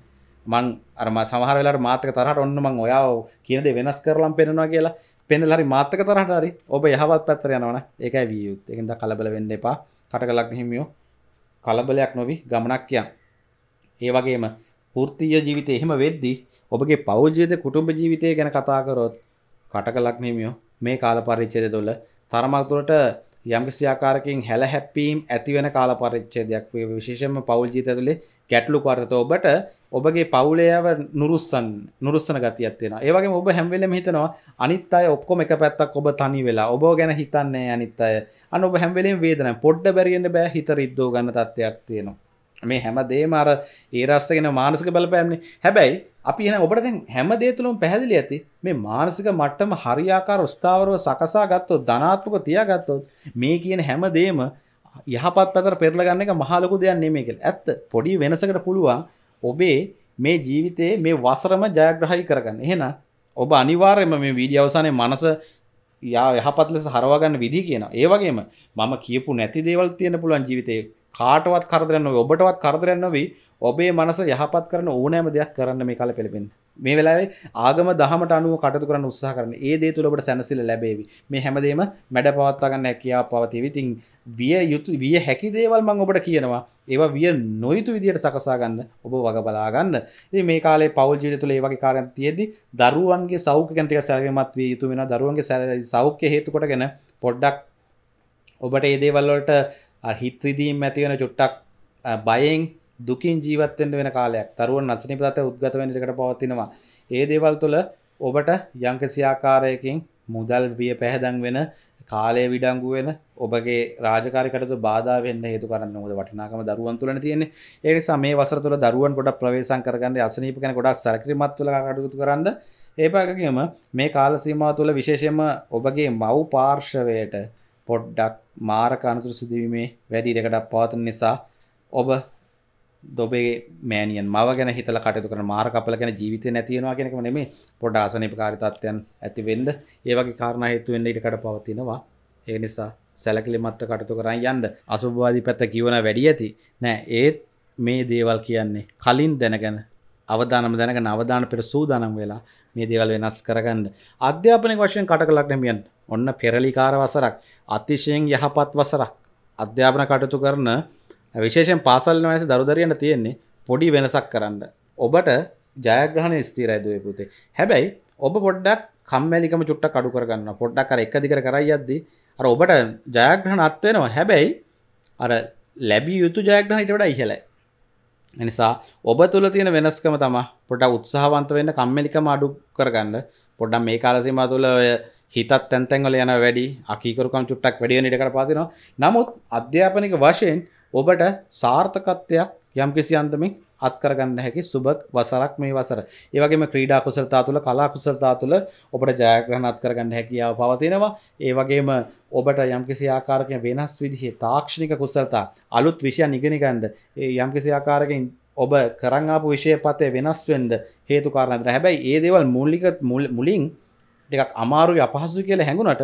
මං අර මම සමහර වෙලාවට මාතක තරහට ඔන්න මං ඔයාව කියන දේ වෙනස් කරලම් පෙන්නනවා කියලා පෙන්නලා හරි මාතක තරහට හරි ඔබ යහපත් පැත්තට යනවනේ. ඒකයි විය යුත්තේ. ඒකෙන්ද කලබල වෙන්න එපා. කටකලක් හිමියෝ කලබලයක් නොවි ගමනක් යන්න. ඒ වගේම ෘතිය ජීවිතය එහෙම වෙද්දි ඔබගේ පෞද්ජයද කුටුම්ඹ ජීවිතය ගැන කතාකරොත් කටකලක් නෙමියෝ මේ කාල පරිච්චේද තුළ තරමක්තුරට යම්කිසි ආකාරකින් හැල හැප්පීම් ඇතිවෙන කාල පරිච්ඡේදයක් වේ විශේෂයෙන්ම පෞල් ජීවිතය තුළේ ගැටලු කරත ඔබට ඔබගේ පෞලයව නුරුස්සන් නුරුස්සන ගතියක් තියෙනවා. ඒ වගේම ඔබ හැම වෙලෙම හිතනවා අනිත් අය ඔක්කොම එක පැත්තක් ඔබ තනි වෙලා. ඔබ ගැන හිතන්නේ අනිත් අය. අන්න ඔබ හැම වෙලෙම වේදනාවක් පොඩ්ඩ බැරියෙන්න බෑ හිත රිද්දෝ ගන්න තත්ත්වයක් තියෙනවා. මේ හැමදේ මර ඒරස්ටගෙන මානසික බලපෑන්නේ හැබැයි අපි එන ඔබට දැන් හැමදේ තුළම පැහැදිලි ඇති මේ මානසික මට්ටම හරියාකාර ස්ථාවරව සකසා ගත්තොත් ධනාත්මක තියාගත්තොත් මේ කියන හැමදේම යහපත් පැතර පෙරලගන්න එක මහලොකු දෙයක් නෙමෙයි කියලා. ඇත්ත පොඩි වෙනසකට පුළුවන් ඔබේ මේ ජීවිතයේ මේ වසරම ජයග්‍රහයි කරගන්න. එහෙනම් ඔබ අනිවාර්යයෙන්ම මේ වීඩියෝ අවසානයේ මනස යා යහපත් ලෙස හරවා ගන්න විදි කියනවා. ඒ වගේම මම කියපු නැති දේවල් තියෙන පුළුවන් ජීවිතේ. කාටවත් කරදරන්න ඔබටවත් කරදරන්න වී ඔබේ මනස යහපත් කරන ඕනෑම දෙයක් කරන්න මේ කල පෙළපෙන් මේ වෙලාවේ ආගම දහමට අනුව කටතු කරන උත්සාහ කරන ඒ දේ තුළට සැනසිල ලැබේවි මේ හැමදේම මැඩ පවත්තාගන්න හැකියා පවතිවිතින් විය යුතු විය හැකි දේවල් මං ඔබට කියනවා ඒවා විය නොයුතු විදියට සකසාගන්න ඔබ වග බලාගන්න මේ කාලේ පවල් ජීවිත තුළ ඒ වගේ කාරයන් තියෙදි දරුවන්ගේ සෞඛ්‍ය ගැන්ටික සැලමත් වී යුතු වෙන දරුවන්ගේ සැ සෞඛ්‍ය හේතුකොට ගැන පොඩ්ඩක් ඔබට ඒදේවල්ලට හිත්‍රදීම් ඇතිවන චුට්ටක් බයෙන් දුකින් ජීවත්තෙන්ට වෙන කාලයක් තරුවන් නසනිපත උද්ගත වෙනටකට පවතිනවා ඒ දේවල් තුළ ඔබට යංකසියාකාරයකින් මුදල් විය පැහැදන් වෙන කාලය විඩංගු වෙන ඔබගේ රාජකාරකට බාධා වෙන්න හේතු කරන්න ොද වටිනාකම දරුවන් තුළන තියෙන ඒ සමේ වසර තුළ දරුවන් ගොඩ ප්‍රවේශන් කරගන්න අසනීප කන ගොඩක් සැකරිමත් තුළ කටයුතු කරන්න ඒපාගකම මේ කාලසීමා තුළ විශේෂයම ඔබගේ මව් පාර්ශවයට පොඩ්ඩක් මාරක අනතුරු සිදුවීමේ වැඩි ඉඩකඩක් පවතින නිසා ඔබ ඔබේ මෑනියන් මව ගැන හිතලා කටයුතු කරන මාර කපල ගැන ජීවිතේ නැති වෙනවා කියන එක නෙමෙයි පොඩ ආසනීපකාරී තත්ත්වයන් ඇති වෙන්න ඒ වගේ කාරණා හේතු වෙන්න ඉඩකඩ පවතිනවා ඒ නිසා සැලකිලිමත්ව කටයුතු කරන් යන්න අසුභවාදී පැත්ත කියවන වැඩි ඇති නෑ ඒත් මේ දේවල් කියන්නේ කලින් දැනගෙන අවධානම දැනගෙන අවධාන පෙර සූදානම් වෙලා මේ දේවල් වෙනස් කරගන්න අධ්‍යාපනය වශයෙන් කටකලක් නැමියන් ඔන්න පෙරලිකාර වසරක් අතිශයෙන් යහපත් වසරක් අධ්‍යාපන කටයුතු කරන විශේෂෙන් පාසල් වයස දරුදරයන්න තියෙන්නේ පොඩි වෙනසක් කරන්න ඔබට ජයග්‍රහණ ස්තීරයිදුවේ පුතේ හැබැයි ඔබ පොඩ්ඩක් කම්මැලිකම චුට්ටක් අඩු කරගන්න පොඩ්ඩක් අර එක දිගට කරයි යද්දී අර ඔබට ජයග්‍රහණ අත්වෙනවා හැබැයි අර ලැබිය යුතු ජයග්‍රහණට වඩා ඉහළයි එනිසා ඔබ තුළ තියෙන වෙනස්කම තම පොට උත්සාහවන්ත වෙන්න කම්මැලිකම අඩු කරගන්න පොඩ්ඩම් මේ කාලසීම තුළ හිතත් තැන්තැන්වල යන වැඩි අකීකරුකම් චුට්ටක් වැඩිය නිටකර පාතිනවා නමුත් අධ්‍යාපනික වශයෙන් ඔබට සාර්ථකත්වයක් යම් කිසි අන්තමින් අත්කරගන්න හැකි සුබ වසරක් මේ වසර. ඒ වගේම ක්‍රීඩා කුසලතා තුළ කලා කුසලතා තුළ ඔබට ජයග්‍රහණ අත්කරගන්න හැකියාව පවතිනවා. ඒ වගේම ඔබට යම්කිසි ආකාරයක වෙනස් විදිහේ තාක්ෂණික කුසලතා අලුත් විෂයන් ඉගෙන ගන්න යම්කිසි ආකාරයකින් ඔබ කරංආපු විෂය පතය වෙනස් වෙන්ඩ හේතු කාරණතර හැබැයි ඒ දේවල් මුල්ලිකත් මුලින් ටිකක් අමාරු අපහසු කියලා හැඟුණට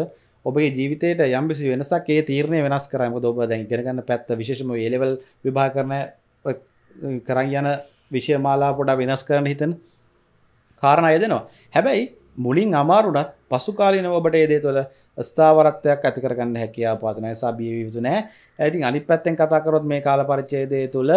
ඔබගේ ජීවිතයට යම්බිසි වෙනසක් ඒ තීරණය වෙනස් කරම ඔබ දැන් ගෙනගන්න පැත්ත විශෂම ඒලෙවල් විභා කරන කරන් යන විෂයමාලා පොඩා වෙනස් කරන්න හිතන කාරණ අයදනවා හැබැයි මුලින් අමාරුටත් පසුකාලීන ඔබට ඒදේ තුළ ස්ථාවරත්වයක් ඇති කරගන්න හැකියා පාතනය සබිය යුතු නෑ ඇතින් අනි පැත්තෙන් කතාකරොත් මේ කාල පරිච්චේදය තුළ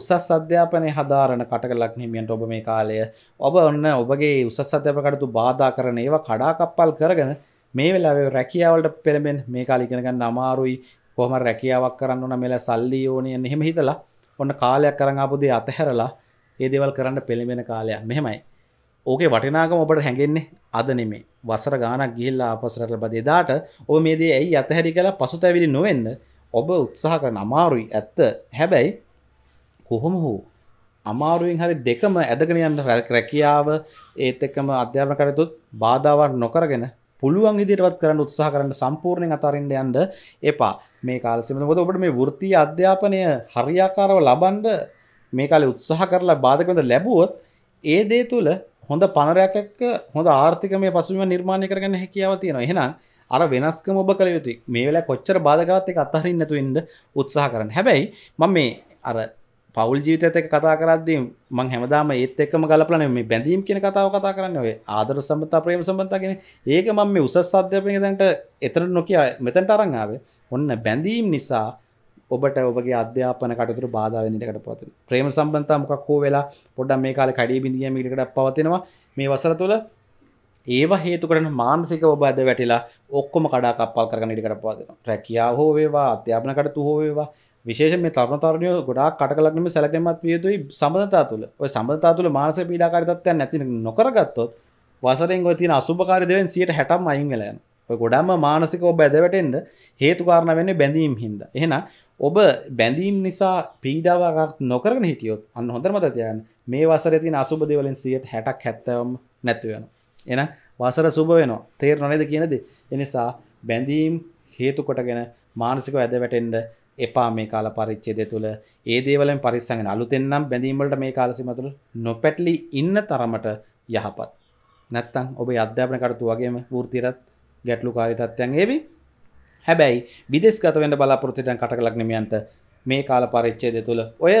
උසස් අධ්‍යාපනය හදාරන කටකලක් හිමියන්ට ඔබ මේ කාලය ඔබ ඔන්න ඔබගේ උසස් අධ්‍යපකටතු බාධා කරන ඒවා කඩාකප්පල් කරගෙන මේ වෙලාවේ රැකියාවලට පෙළඹෙන් මේ කාලිගෙනගන්න අමාරුයි කොහම රැකියාවක් කරන්න ඕන මෙලා සල්ලි ඕනයන් එහෙම හිතලා ඔන්න කාලයක් කරඟපුදේ අතහැරලා ඒ දේවල් කරන්න පෙළඹෙන කාලයක් මෙහෙමයි ඕකේ වටිනාකම ඔබට හැඟෙන්නේ අද නෙමේ වසර ගානක් ගිහිල්ලා ආපසරට ලබද එදාට ඔබ මේ දේ ඇයි අතහැරි කියලා පසුතැවිලි නොවෙන්න ඔබ උත්සාහ කරන අමාරුයි ඇත්ත හැබැයි කොහොම හෝ අමාරුවෙන් හරි දෙකම ඇදගෙන යන්න රැකියාව ඒත් එක්කම අධ්‍යාපන කටයුතුත් බාධාවක් නොකරගෙන පුළුවන් ඉදිරියටවත් කරන්න උත්සාහ කරන්න සම්පූර්ණයෙන් අතාරින්න යන්න එපා මේ කාලසිමත ොත ඔබට මේ වෘත්තිය අධ්‍යාපනය හරියාකාරව ලබන්ඩ මේ කාලේ උත්සාහ කරලා බාධකඳ ලැබුවොත් ඒ දේ තුළ හොඳ පණරයක්ක හොඳ ආර්ථික මේ පසුම නිර්මාණය කරගන්න හැකියාව තියෙන එහෙනම් අර වෙනස්කම ඔබ කළ යුතු මේ වෙලා කොච්චර බාධගත්තය අත්හරින්නතු ඉන්න උත්සාහ කරන්න හැබැයි මම මේ අර පවුල් ජීවිතත් එක කතා කරද්දී මං හැමදාම ඒත් එක්කම ගලපලා මේ බැඳීම් කියන කතාව කතා කරන්නේ ඔය ආදර සම්බන්ධතා ප්‍රේම සම්බන්ධතා කියන ඒක මම මේ උසස් අධ්‍යාපනයේ දැන්ට එතන නොකිය මෙතනට අරන් ආවේ ඔන්න බැඳීම් නිසා ඔබට ඔබගේ අධ්‍යාපන කටයුතු බාධා වෙන ඉඩකට පවතින. ප්‍රේම සම්බන්ධතා මොකක් හෝ වෙලා පොඩ්ඩක් මේ කාලේ කඩේ බිඳියම ඉඩකට පවතිනවා. මේ වසර තුල ඒවා හේතු කරන මානසික ඔබ අද වැටිලා ඔක්කොම කඩාකප්පල් කරගෙන ඉඩකට පවතිනවා. රැකියාව හෝ වේවා, අධ්‍යාපන කටයුතු හෝ වේවා විශේෂ මේ තරමතරණය ගොඩා කටලක්නම සැලකමත් වියතුයි සබඳතා තුළ ඔය සබඳතා තුළ මානස පීඩාකාරිතත්වය නැති නොකරගත්තොත් වසරෙන් ගොතින අසුභකාරිදවෙන් සියට හැටම් අයිංගලයන් ගොඩාම මානසිකව බැදවටෙන්ට හේතුකාරණ වෙන්නේ බැඳීම් හින්ද. එහෙන ඔබ බැඳීම් නිසා පීඩාවක් නොකරන හිටියොත් අන්න හොඳ මතතියන් මේ වසර තින අසුබදවලින් සියයට හැටක් හැත්තවම් නැත්තුවෙන. එන වසර සුභ වෙන තේර නොනේද කියනද එනිසා බැඳීම් හේතු කොටගෙන මානසික ඇද වැටෙන්ට එපා මේ කාල පරිච්ඡේදය තුළ ඒ දේවලෙන් පරිස්සමෙන් අලුතෙන් නම් බැඳීම් වලට මේ කාල සීමාව තුළ නොපැටලි ඉන්න තරමට යහපත්. නැත්තම් ඔබේ අධ්‍යාපන කටයුතු වගේම වෘත්තියටත් ගැටලුකාරී තත්ත්වයන් එවි. හැබැයි විදේශගත වෙන්න බලාපොරොත්තු වෙන කටකලක් නෙමෙයන්ට මේ කාල පරිච්ඡේදය තුළ ඔය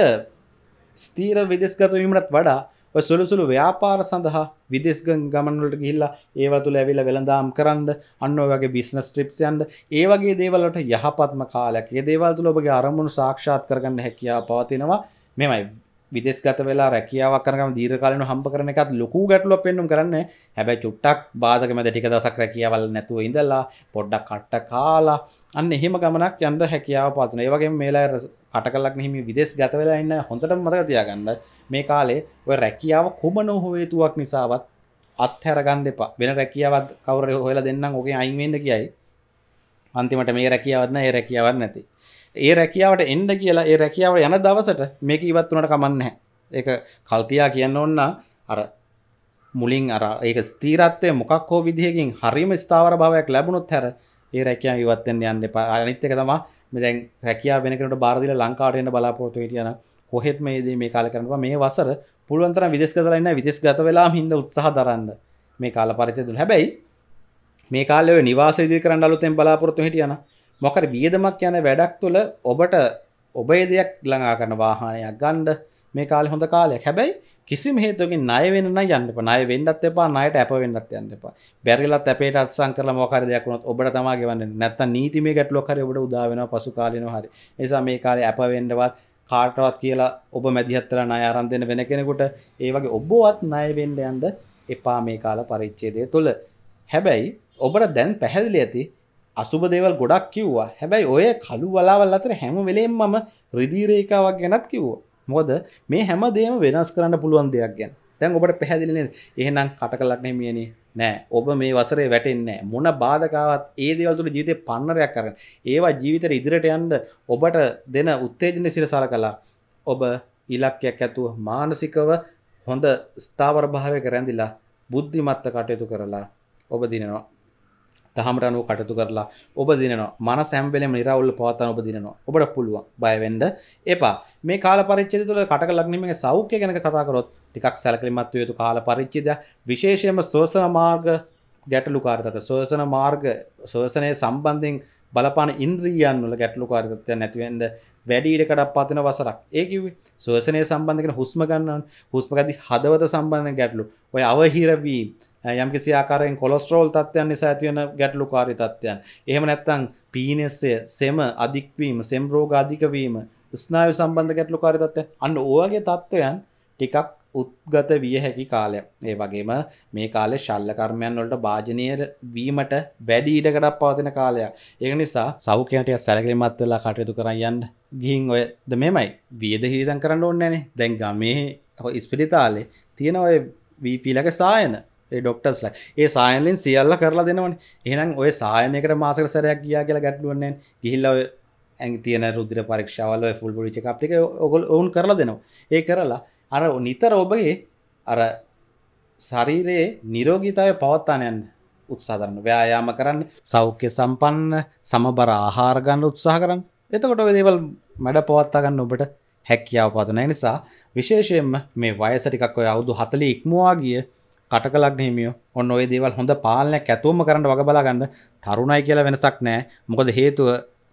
ස්ථීර විදේශගත වීමටත් වඩා සුළු සුළු ව්‍යාපාර සඳහා විදෙස් ගමන්වලට ගිහිල්ලා ඒව තුළ ඇවිල වෙළඳාම් කරන්න අන්න වගේ බිස්නස් ට්‍රිප්යන්ද ඒ වගේ දේවලට යහපත්ම කාලයක් ඒ දේවල් තුළ ඔබගේ අරමුණු සාක්ෂාත් කරගන්න හැකියා පවතිනවා මෙමයි විදෙස් ගත වෙලා රැකියාවක් කරනකම දීර්ඝකාලීනව හම්බ කරන එකත් ලොකු ගැටලුවක් පෙන්වුම් කරන්නේ. හැබැයි චුට්ටක් බාධක මැද ටික දවසක් රැකියාවල් නැතුව ඉඳලා පොඩ්ඩක් කට්ට කාලා අන්න එහෙම ගමනක් යන්න හැකියාව පාතුන. ඒ වගේම මේලා කට කලක් මෙහිම විදෙස් ගත වෙලා ඉන්න හොඳටම මතක තියාගන්න. මේ කාලේ ඔය රැකියාව කොමන හේතුවක් නිසාවත් අත්හැර ගන්න එපා. වෙන රැකියාවක් කවුරු හොයලා දෙන්නම් ඔගේ අයින් වෙන්න කියයි. අන්තිමට මේ රැකියාවක් නැහැ, ඒ රැකියාවක් නැති. ඒ රැකියාවට එන්න කියලා ඒ රැකියාව යන දවසට මේක ඉවත් වුණට කමන්න ඒක කල්තියා කියන්න ඔන්න අර මුලින් අර ඒක ස්තීරත්වය මොකක් හෝ විදිහකින් හරිම ස්ථාවර භාවයක් ලැබුණොත් හැර ඒ රැකියාව ඉවත් වෙන්න යන්න එපා අනිත් එක තමයි මේ දැන් රැකියාව වෙන කෙනෙකුට බාර දීලා ලංකාවට එන්න බලාපොරොත්තු වෙටියන කොහෙත් මේ දේ මේ කාලේ කරන්න මේ වසර පුළුවන් තරම් විදේශගත වෙලා ඉන්න විදේශගත වෙලාම හින්දා උත්සාහ දරන්න මේ කාල පරිච්ඡේදවල හැබැයි මේ කාලේ ඔය නිවාස ඉදිරි කරන්න අලුතෙන් බලාපොරොත්තු වෙටියන මොකර වියදමක් යන වැඩක් තුළ ඔබට ඔබේ දෙයක් ළඟා කරන වාහනයක් ගණ්ඩ මේ කාලෙ හොඳ කාලයක් හැබැයි කිසිම හේතුවකින් ණය වෙන්න යන්න එපා. ණය වෙන්නත් එපා, ණයට ඇප වෙන්නත් යන්න එපා. බැරිලත් ඇපේට අත්සන් කරලා මොකක් හරි දෙයක් වුණොත් ඔබට තමා ගෙවන්නේ. නැත්තම් නීතිමය ගැටලුවක් හරි ඔබට උදා වෙනවා පසු කාලේනෝ හරි. ඒ නිසා මේ කාලේ ඇප වෙන්නවත් කාටවත් කියලා ඔබ මැදිහත්තරලා ණය අරන් දෙන්න වෙන කෙනෙකුට ඒ වගේ ඔබවත් ණය වෙන්න යන්න එපා මේ කාල පරිච්ඡේදය තුළ. හැබැයි ඔබට දැන් පැහැදිලි ඇති අසුබ දේවල් ගොඩක් කිව්වා හැබැයි ඔය කළු වලාවල් අතර හැම වෙලෙන් මම ප්‍රදීරේකාවක් ගැනත් කිව්වා මොද මේ හැම දේම වෙනස් කරන්න පුළුවන් දෙයක් ගැන තැන් ඔබට පැහැදිලින එහෙනම් කට කලක්නේ මියන නෑ ඔබ මේ වසරේ වැටෙන්නේ මොන බාධකාවත් ඒ දේවල්තුළ ජීවිතය පන්නරයක් කරන ඒවා ජීවිතර ඉදිරට යන්ඩ ඔබට දෙන උත්තේජන සිරසාල කලා ඔබ ඉලක්කයක් ඇතුව මානසිකව හොඳ ස්ථාවර භාවය කරැඳිලා බුද්ධිමත්ත කටයුතු කරලා ඔබ දිනවා දහමට අනුව කටතු කරලා ඔබ දිනනවා මන සැම්වලම නිරවුල්ල පවත්තන ඔබ දිනනවා ඔබට පුළුවන් බයවෙන්ඩ එපා මේ කාල පරිච්චද තුළ කට ලක්නීමේ සෞඛ්‍ය ගැන කතාකරොත් ටිකක් සැලකිලිමත් යුතු කාල පරිච්චිද විශේෂයම සෝසන මාර්ග ගැටලුකාරතත සෝසන මාර්ග සෝසනය සම්බන්ධෙන් බලපාන ඉන්ද්‍රීයන් වල ගැටලු කාරිතත්වය නැතිවෙන්ද වැඩි ඉඩකඩක් පතන වසරක් ඒකිවේ සෝසනය සම්බන්ධකන හුස්ම ගන්නන් හුස්මගති හදවත සම්බන්ධ ගැටලු ඔය අවහිරවී යම්කිසි ආකාරයෙන් කොලස්ට්‍රෝල් තත්ත්වයන් නිසා ඇතිවන ගැටලුකාරී තත්ත්වයන්. එහෙම නැත්නම් පීනස්ය, සෙම අධික්වීම, සෙම් රෝග අධිකවීම, ස්නායු සම්බන්ධ ගැටලුකාරී තත්ත්වයන්. අන්න ඔයගේ තත්ත්වයන් ටිකක් උද්ගත විය හැකි කාලය. ඒ වගේම මේ කාලේ ශල්ල කර්මයන් වලට භාජනීය වීමට වැඩි ඉඩකඩක් පවතින කාලයක්. ඒක නිසා සෞඛ්‍යයට සැලකිලිමත් වෙලා කටයුතු කරන් යන්න. ගිහින් ඔයද මෙමය වියද හිරිතම් කරන්න ඕනේ නැනේ. දැන් ගමේ ඉස්පිරිතාලේ තියෙන ඔය වීපීලක සායන ඩොක්ටස්ල ඒ සායන්ලින් සියල්ල කරලා දෙනවන එහනම් ඔය සායනයකට මාසක සරයක් ගියා කියලා ගැටුවන්නේ ගිහිල්ල ඇ තියන රුදිර පරක්ෂාවල ෆුල් ිච අපික ඔගොල් ඔවුන් කරලා දෙනවා ඒ කරලා අර නිතර ඔබගේ අර ශරීරයේ නිරෝගීතාව පවත්තානයන් උත්සාධරන්න ව්‍යයාම කරන්න සෞඛ්‍ය සම්පන්න සමබර ආහාරගන්න උත්සාහ කරන්න එතකොට වෙදේවල් මැඩ පවත්තාගන්න ඔබට හැක්කියාව පදන නිසා විශේෂයෙන්ම මේ වයසටිකක් ඔය අවුදු හතලි ඉක්මවාගිය කටකලක් හිමියෝ ඔන්න ඔය දේවල් හොඳ පාලනයක් ඇතුවම කරන්න වග බලා ගන්න තරුණයි කියලා වෙනසක් නැහැ මොකද හේතුව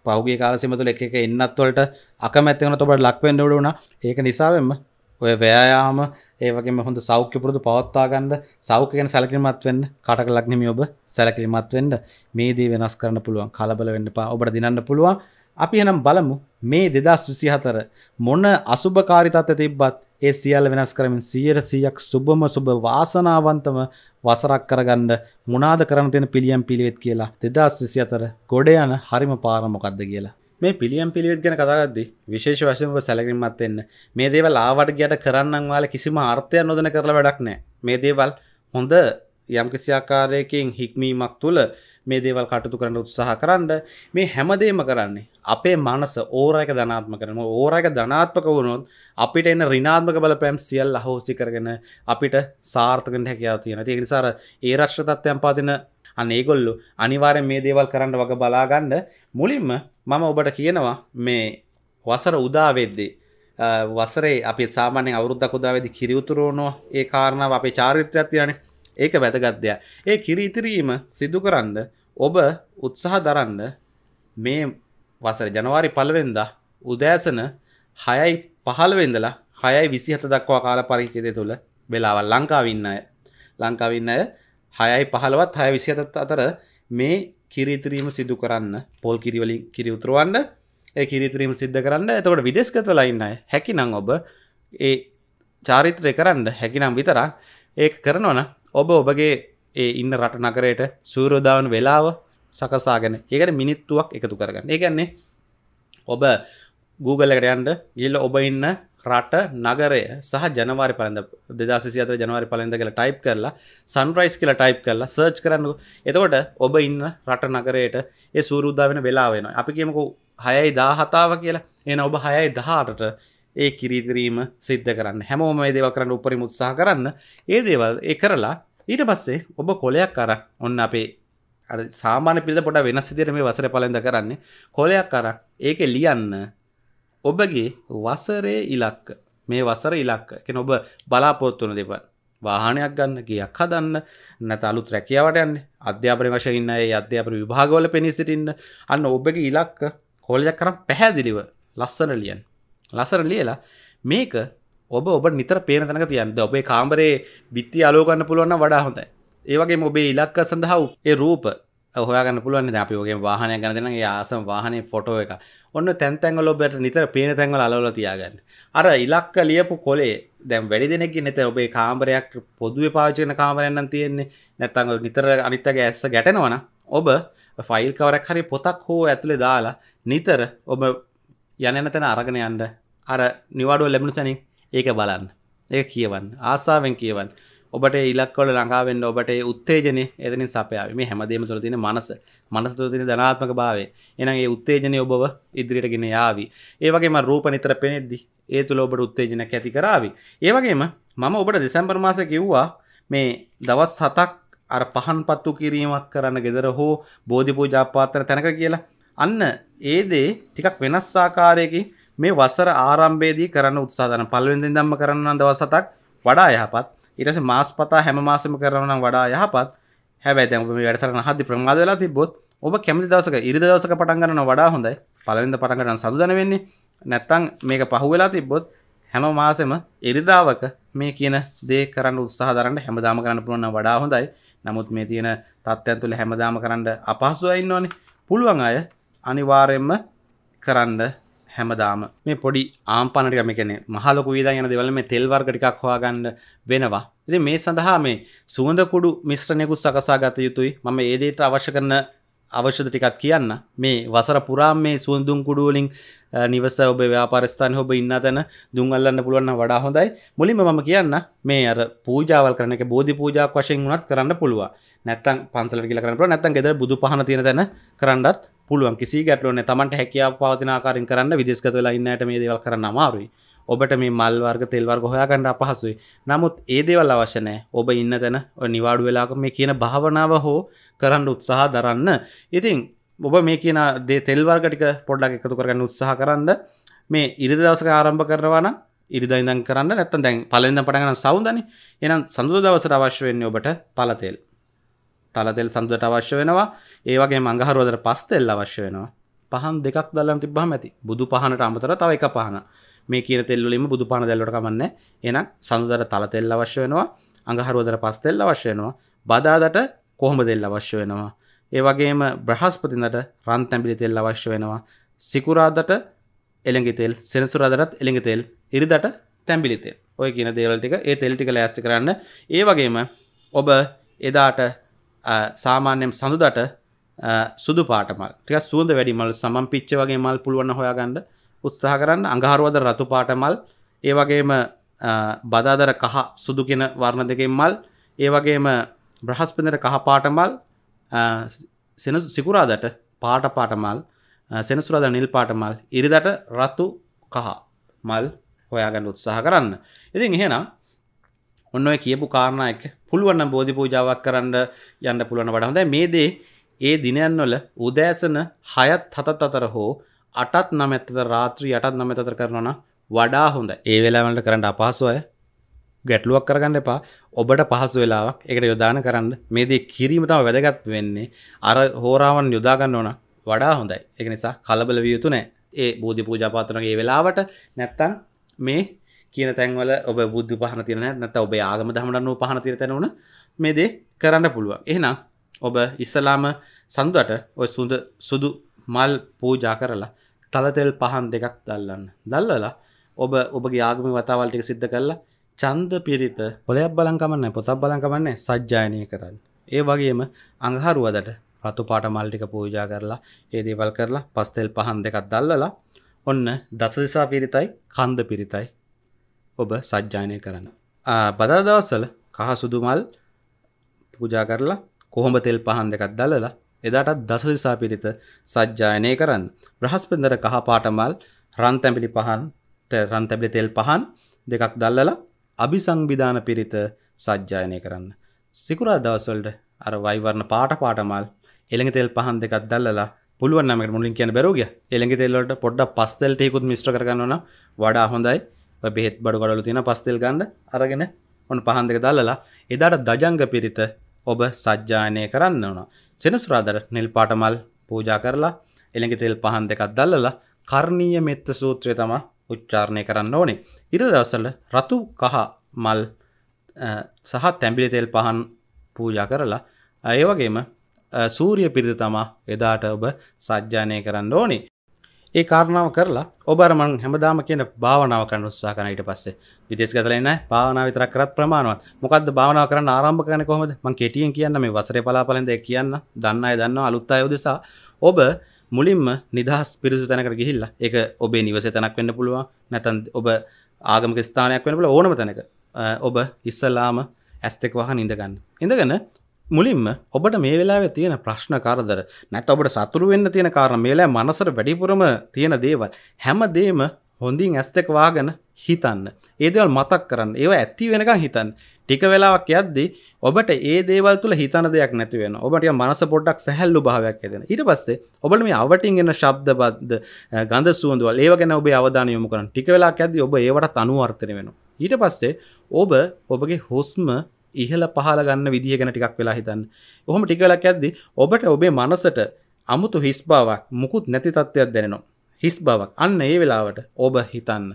පහුගේ කාලසීම තුළ එක එක ඉන්නත් වලට අකමැති වෙනකොට ඔබට ලක් වෙන්න උඩ වුණා ඒක නිසාවෙන්ම ඔය ව්‍යායාම ඒ වගේම හොඳ සෞඛ්‍ය පුරුදු පවත්වා ගන්න සෞඛ්‍ය ගැන සැලකිලිමත් වෙන්න කටකලක් හිමියෝ ඔබ සැලකිලිමත් වෙන්න මේ දේ වෙනස් කරන්න පුළුවන් කලබල වෙන්න එපා ඔබට දිනන්න පුළුවන් අපි එනම් බලමු මේ 2024 මොන අසුභකාරීතත්ත්ව තිබ්බත් ඒ සියල්ල වෙනස් කරමින් සියයට සියයක් සුබම සුබ වාසනාවන්තම වසරක් කරගන්න මුණද කරන තියෙන පිළියම් පිළිවෙත් කියලා දෙදස් විසි අතර ගොඩ යන හරිම පාරමොකක්ද කියලා මේ පිළියම් පිළිවෙත් ගැන කතාගද්දි විශේෂ වශයෙන්ම සැලකිලිමත් වෙන්න මේ දේවල් ආවට ගියට කරන්නම් වාල කිසිම අර්ථයක් නොදෙන කරලා වැඩක් නැහැ මේ දේවල් හොඳ යම්කිසි ආකාරයකින් හික්මීමක් තුළ මේ දේවල් කටතු කරන්න උත්සාහ කරන්න මේ හැමදේම කරන්නේ අපේ මනස ඕරයක ධනාත්ම කරන ඕරයක ධනාත්මක වුණොත් අපිට එන්න රිනාත්මක බලපෑම් සියල් අහෝසි කරගෙන අපිට සාර්ථකට හැකියාව තියෙන ඒනිසාර ඒ රශ්්‍ර තත්ත්වයන් පාතින අනේගොල්ලු අනිවාරය මේ දේවල් කරන්න වග බලාගන්න මුලින්ම මම ඔබට කියනවා මේ වසර උදාවෙද්දී වසරේ අපි සාමානය අවුරුද්ධ කුදාවෙදි කිරියුතුරුණෝ ඒ කාරණාව අපේ චාරිත්‍රයක් තියනේ ඒක වැදගත්දය ඒ කිරි ඉතිරීම සිදු කරන්න ඔබ උත්සාහ දරන්න මේ වසර ජනවාරි පළවෙන්දා උදෑසන හයයි පහළවෙදලා හයයි විසිහත දක්වා කාල පරිච්චිතය තුළ වෙලාවල් ලංකාවින්න අය ලංකාවින්න අය හයයි පහළවත් හය විසිහතත් අතර මේ කිරිතිරීම සිදු කරන්න පොල් කිරිවලින් කිරි උතුරුවන්ඩ ඒ කිරිතිරීම සිද්ධ කරන්න එතකොට විදේශකතලයින්න හැකිනම් ඔබ ඒ චාරිත්‍රය කරන්න හැකිනම් විතරක් ඒ කරනවන ඔබ ඔබගේ ඒ ඉන්න රට නගරයට සූරෝදාවන වෙලාව සකසාගෙන ඒකට මිනිත්තුවක් එකතු කරගන්න ඒගන්නේ ඔබ Googleලකට යන්ට ගිල්ල ඔබ ඉන්න රට නගරය සහ ජනවාරි පලඳ දෙදසිත ජනවාරි පලඳ කියලා ටයිප් කරලා සන්රයිස් කියලා ටයිප් කරලා සර්ච් කරන්න එතකොට ඔබ ඉන්න රට නගරයට ඒ සූරුද්ධ වෙන වෙලාවෙන අපි කියමකු හයයි දාහතාව කියලා එන ඔබ හයයි දහටට ඒ කිරිදිරීම සිද්ධ කරන්න හැමෝම මේ දේව කරන්න උපරි මුත්සාහ කරන්න ඒ දේවල් ඒ කරලා ඊට පස්සේ ඔබ කොලයක් අර ඔන්න අපේ සාමාන පිල්ද පොට වෙනස් සිදිර මේ වසර පලඳ කරන්නේ කොලයක් අර ඒක ලියන්න ඔබගේ වසරේ ඉලක්ක මේ වසර ඉලක්ක කෙන ඔබ බලාපොත්තුන දෙව වාහනයක් ගන්න ගයක් හදන්න නැත අලුත් රැකියාවට යන්න අධ්‍යාපන වශයෙන් ඉන්න ඒ අධ්‍යාපන විභාගවල පෙනී සිටින්න අන්න ඔබගේ ඉලක්ක කොලයක් කරම් පැහැදිලිව ලස්සන ලියන්න ලසර ලියලා මේක ඔබ ඔබ නිතර පේන තැනක තියන්ද ඔබේ කාම්බරේ බිත්ති අලෝගන්න පුළුවන්න වඩා හොඳයි ඒවගේ ඔබේ ඉලක්ක සඳහා ඒ රූප හොයාගන්න පුළුවන් අපිෝගේ වාහනය ගැන දෙන ආසම් වාහනය ෆොටෝ එක ඔන්න තැන්තැන්ගල ඔබට නිතර පේන තැන්වල අලවල තියාගන්න අර ඉලක්ක ලියපු කොලේ දැම් වැඩි දෙනෙක් නැත ඔබේ කාම්බරයක් පොදුව පාචන කාමරයන්න තියෙන්නේ නැත්තඟ නිතර අනිත්තගේ ඇස්ස ගැටෙනවන ඔබ ෆයිල් කවරක් හරි පොතක් හෝ ඇතුළේ දාලා නිතර ඔබ යනනතන අරගෙන යන්ඩ අර නිවාඩුව ලැබුණු සැනින් ඒක බලන්න ඒක කියවන්න ආසාාවෙන් කියවන් ඔබට ඉලක්කොල ලඟාවෙන්න ඔබට උත්තේජනය එතනින් සපයාව මේ හැමදේම තුළ තින මනස මනස තුළ තින ධනාත්මක භාවේ එනගේ උත්තේජනය ඔබව ඉදිරිට ගෙන යාවී ඒවගේම රූප නිතර පෙනෙද්දි ඒ තුළ ඔබට උත්තේජන ඇති කරාවි ඒවගේම මම ඔබට දෙසැම්බර් මාස කිව්වා මේ දවස් සතක් අර පහන් පත්තු කිරීමක් කරන්න ගෙදර හෝ බෝධි පූජාපාතන තැනක කියලා අන්න ඒදේ ටිකක් වෙනස් ආකාරයකින් මේ වසර ආරම්භයේදී කරන්න උත්සාහන පළවෙනිදින් දම්ම කරන්න නම් දවස් හතක් වඩා යහපත් ඊට පස්සේ මාස පතා හැම මාසෙම කරනවා නම් වඩා යහපත් හැබැයි දැන් ඔබ මේ වැඩසටහන හදි ප්‍රමාද වෙලා තිබ්බොත් ඔබ කැමති දවසක ඉරිදා දවසක පටන් ගන්නවා වඩා හොඳයි පළවෙනිද පටන් ගන්න සතුටුද වෙන්නේ නැත්තම් මේක පහු වෙලා තිබ්බොත් හැම මාසෙම ඉරිදාවක මේ කියන දේ කරන්න උත්සාහ දරන්න හැමදාම කරන්න පුළුවන් වඩා හොඳයි. නමුත් මේ තියෙන තත්ත්වයන් තුළ හැමදාම කරන්න අපහසුයි ඉන්නෝනේ. පුළුවන් අය අනිවාර්යයෙන්ම කරන්න හැමදාම මේ පොඩි ආම්පනටික මේ කියන්නේ මහලොකු වේදන් යන දේවල් මේ තෙල් වර්ග ටිකක් හොයාගන්න වෙනවා. ඉතින් මේ සඳහා මේ සුවඳ කුඩු මිශ්‍රණයකුත් සකසා ගත යුතුයි. මම ඒ දේට අවශ්‍ය කරන අවශ්‍යද ටිකක් කියන්න මේ වසර පුරාම් මේ සුවඳුම් කුඩු වලින් නිවස ඔබ ව්‍යාපාරස්ථානයේ ඔබ ඉන්න තැන දුම් අල්ලන්න පුළුවන් නම් වඩා හොඳයි. මුලින්ම මම කියන්න මේ අර පූජාවල් කරන එක බෝධි පූජාවක් වශයෙන් වුණත් කරන්න පුළුවන්. නැත්තම් පන්සලට කියලා කරන්න පුළුවන්. නැත්තම් ගෙදර බුදු පහන තියෙන තැන කරන්නත් පුළුවන් කිසි ගැටලුවන තමට හැකියාව පවතිනාකාරින් කරන්න විදිස්ගත වෙලා ඉන්නට මේ දේවල් කරන්න අමාරුයි ඔබට මේ මල් වර්ග තෙල් වර්ග හොයාගන්න අපහසුයි. නමුත් ඒ දේවල් අවශ්‍ය නැහැ. ඔබ ඉන්න තැන නිවාඩු වෙලාවක මේ කියන භාවනාව හෝ කරන්න උත්සාහ දරන්න. ඉතින් ඔබ මේ කියන දේ තෙල් වර්ග ටික පොඩ්ඩක් එකතු කරගන්න උත්සාහ කරන්න. මේ ඉරිදා දවසක ආරම්භ කරනවා නම් ඉරිදා ඉඳන් කරන්න නැත්නම් දැන් පළවෙනිදා පටන් ගන්න සවුන්දනේ. එහෙනම් සඳුදා දවසට අවශ්‍ය වෙන්නේ ඔබට පළ තෙල්. තලතෙල් සඳට අවශ්‍ය වෙනවා ඒවගේ මඟහරුවදර පස් තෙල් අවශ්‍ය වෙනවා පහන් දෙකක් දල්ලම් තිබ්බහම ඇති බුදු පහනට අමතර තව එක පහන මේ කියන තෙල්ලුලින්ම බුදු පහන දැල්ලට කමන්න එනම් සඳුදර තලතෙල් අවශ්‍ය වෙනවා අඟහරුවදර පස් තෙල් අවශ්‍ය වෙනවා බදාදට කොහොම දෙල් අවශ්‍ය වෙනවා ඒවගේම බ්‍රහස්පතිනට රන් තැබිලි තෙල් අවශ්‍ය වෙනවා සිකුරාදට එළඟි තෙල් සෙනසුරාදරත් එළඟි තෙල් ඉරිදට තැම්බිලි තෙල් ඔය කියන දේවල් ටික ඒ තෙල් ටික ලෑස්ති කරන්න ඒ වගේම ඔබ එදාට සාමාන්‍යයෙන් සඳුදට සුදු පාටම ටික සුවඳ වැඩි මල් සමම් පිච්ච වගේ මල් පුළුවන් හොයාගන්න උත්සාහ කරන්න අඟහරුවද රතු පාට මල් ඒ වගේම බදාදර කහ සුදු කියන වර්ණ දෙකෙන් මල් ඒ වගේම බ්‍රහස්පතින්දර කහ පාට මල් සෙනසු සිකුරාදට පාට පාට මල් සෙනසුරාදා නිල් පාට මල් ඉරිදට රතු කහ මල් හොයාගන්න උත්සාහ කරන්න. ඉතින් එහෙනම් ඔන්න ඔය කියපු කාරණා එක පුළුවන් නම් බෝධි පූජාවක් කරන්න යන්න පුළුවන් වඩා හොඳයි මේ දේ ඒ දිනයන්වල උදෑසන 6ත් 7ත් අතර හෝ 8ත් 9ත් අතර රාත්‍රී 8ත් 9ත් අතර කරනවා නම් වඩා හොඳයි. ඒ වෙලාවවලට කරන්න අපහසු අය ගැටලුවක් කරගන්න එපා ඔබට පහසු වෙලාවක් එකට යොදාන කරන්න මේ දේ කිරීම තම වැදගත් වෙන්නේ අර හෝරාවන් යොදාගන්න ඕන වඩා හොඳයි එක නිසා කලබල වියයුතු නෑ ඒ බෝධි පූජාපාතනගේ වෙලාවට නැත්තන් මේ කියන තැන්වල ඔබ බුද්ධ පහන තියන නැත ඔබ ආගම දහමටන්න පහන තිර තැනවන මේ දේ කරන්න පුළුවන් එහෙනම් ඔබ ඉස්සලාම සඳුවට ඔය සුඳ සුදු මල් පූජා කරලා තලතෙල් පහන් දෙකක් දල්ලන්න දල්ලලා ඔබ ඔබගේ ආගම වතාවල්ටික සිද්ධ කරලා චන්ද පිරිත පොලයක් බලංකමන්න පොතක් බලංකමන්න සජ්ජායනය කරන්න. ඒ වගේම අඟහරුවදට රතු පාට මල්ටික පූජා කරලා ඒ දේවල් කරලා පස්තෙල් පහන් දෙකක් දල්ලලා ඔන්න දසදිසා පිරිතයි කන්ද පිරිතයි ඔබ සජ්ජානය කරන්න. බදා දවස්සල කහ සුදුමල් පූජා කරලා කොහොඹ තෙල් පහන් දෙකක් දලලා එදාටත් දසලිසා පිරිත සජ්ජායනය කරන්න. බ්‍රහස්පෙන්දර කහ පාටමල් රන්තැපිලි පහන් රන්තැපිලි තෙල් පහන් දෙකක් දල්ලලා අභි සංවිධාන පිරිත සජ්ජායනය කරන්න. සිකුරා දවස්වලට අර වයිවරණ පාට පාටමල් එළඟ තෙල් පහන් දෙකක් දල්ලලා පුළුවන් නමට මුලින් කියන බැරෝග එළඟ තෙල්ලට පොඩ්ඩ පස්සෙල්ටයකුත් මිස්ට්‍ර කරගන්නවන වඩා හොඳයි බෙහෙත් බඩ වඩලු තියෙන පස්තෙල් ගන්ඩ අරගෙන ඔන්න පහන්දක දල්ලලා එදාට දජංග පිරිත ඔබ සජ්ජානය කරන්න ඕන සෙනසුරාදර නිල් පාටමල් පූජා කරලා එළඟ තෙල් පහන් දෙකක් දල්ලලා කර්ණීය මෙත්ත සූත්‍රය තම උච්චාරණය කරන්න ඕනේ ඉර දවසල රතු කහ මල් සහ තැම්බිලි තෙල් පහන් පූජා කරලා ඒ වගේම සූරිය පිරිත තමා එදාට ඔබ සජ්ජානය කරන්න ඕනේ ඒ කාරණාව කරලා ඔබරමන් හැමදාම කියන භාවනාව කරන්න උත්සාහ කරන ඊට පස්සේ විදේශ ගතලා ඉන්න භාවනාව විතරක් කරත් ප්‍රමාණවත් මොකද්ද භාවනාව කරන්න ආරම්භ කරන්නේ කොහොමද මම කෙටියෙන් කියන්න මේ වසරේ පලාපලෙන් දෙයක් කියන්න දන්න අය දන්නවා අලුත් අය උදෙසා ඔබ මුලින්ම නිදහස් පිරිසු තැනකට ගිහිල්ලා ඒක ඔබේ නිවසේ තැනක් වෙන්න පුළුවන් නැත්නම් ඔබ ආගමික ස්ථානයක් වෙන්න පුළුවන් ඕනම තැනක ඔබ ඉස්සලාම ඇස් දෙක වහන් ඉඳගන්න. ඉඳගෙන මුලින්ම ඔබට මේ වෙලාවෙ තියෙන ප්‍රශ්න කරදර නැත් ඔබට සතුරු වෙන්න තියෙන කාරණ මේලා මනසට වැඩිපුරම තියෙන දේවල් හැමදේම හොඳින් ඇස් දෙක වාගෙන හිතන්න. ඒ දේවල් මතක් කරන්න. ඒවා ඇති වෙනකන් හිතන්න. ටික වෙලාවක් යද්දී ඔබට ඒ දේවල් තුළ හිතන දෙයක් නැති වෙනවා. ඔබට මනස පොඩ්ඩක් සැහැල්ලු භාවයක් ඇති වෙනවා. ඊට පස්සේ ඔබට මේ අවටින් එන ශබ්ද බද්ද ගඳ සුවඳවල් ඒව ගැන ඔබේ අවධානය යොමු කරන්න. ටික වෙලාවක් යද්දී ඔබ ඒවටත් අනුවර්තනය වෙනවා. ඊට පස්සේ ඔබ ඔබගේ හුස්ම ඉහල පහල ගන්න විදිහ ගැන ටිකක් වෙලා හිතන්න ඔහොම ටිකලක් ඇද්දි ඔබට ඔබේ මනසට අමුතු හිස් බාවක් මුකුත් නැති තත්ත්වයක් දැනෙනවා හිස් බවක් අන්න ඒ වෙලාවට ඔබ හිතන්න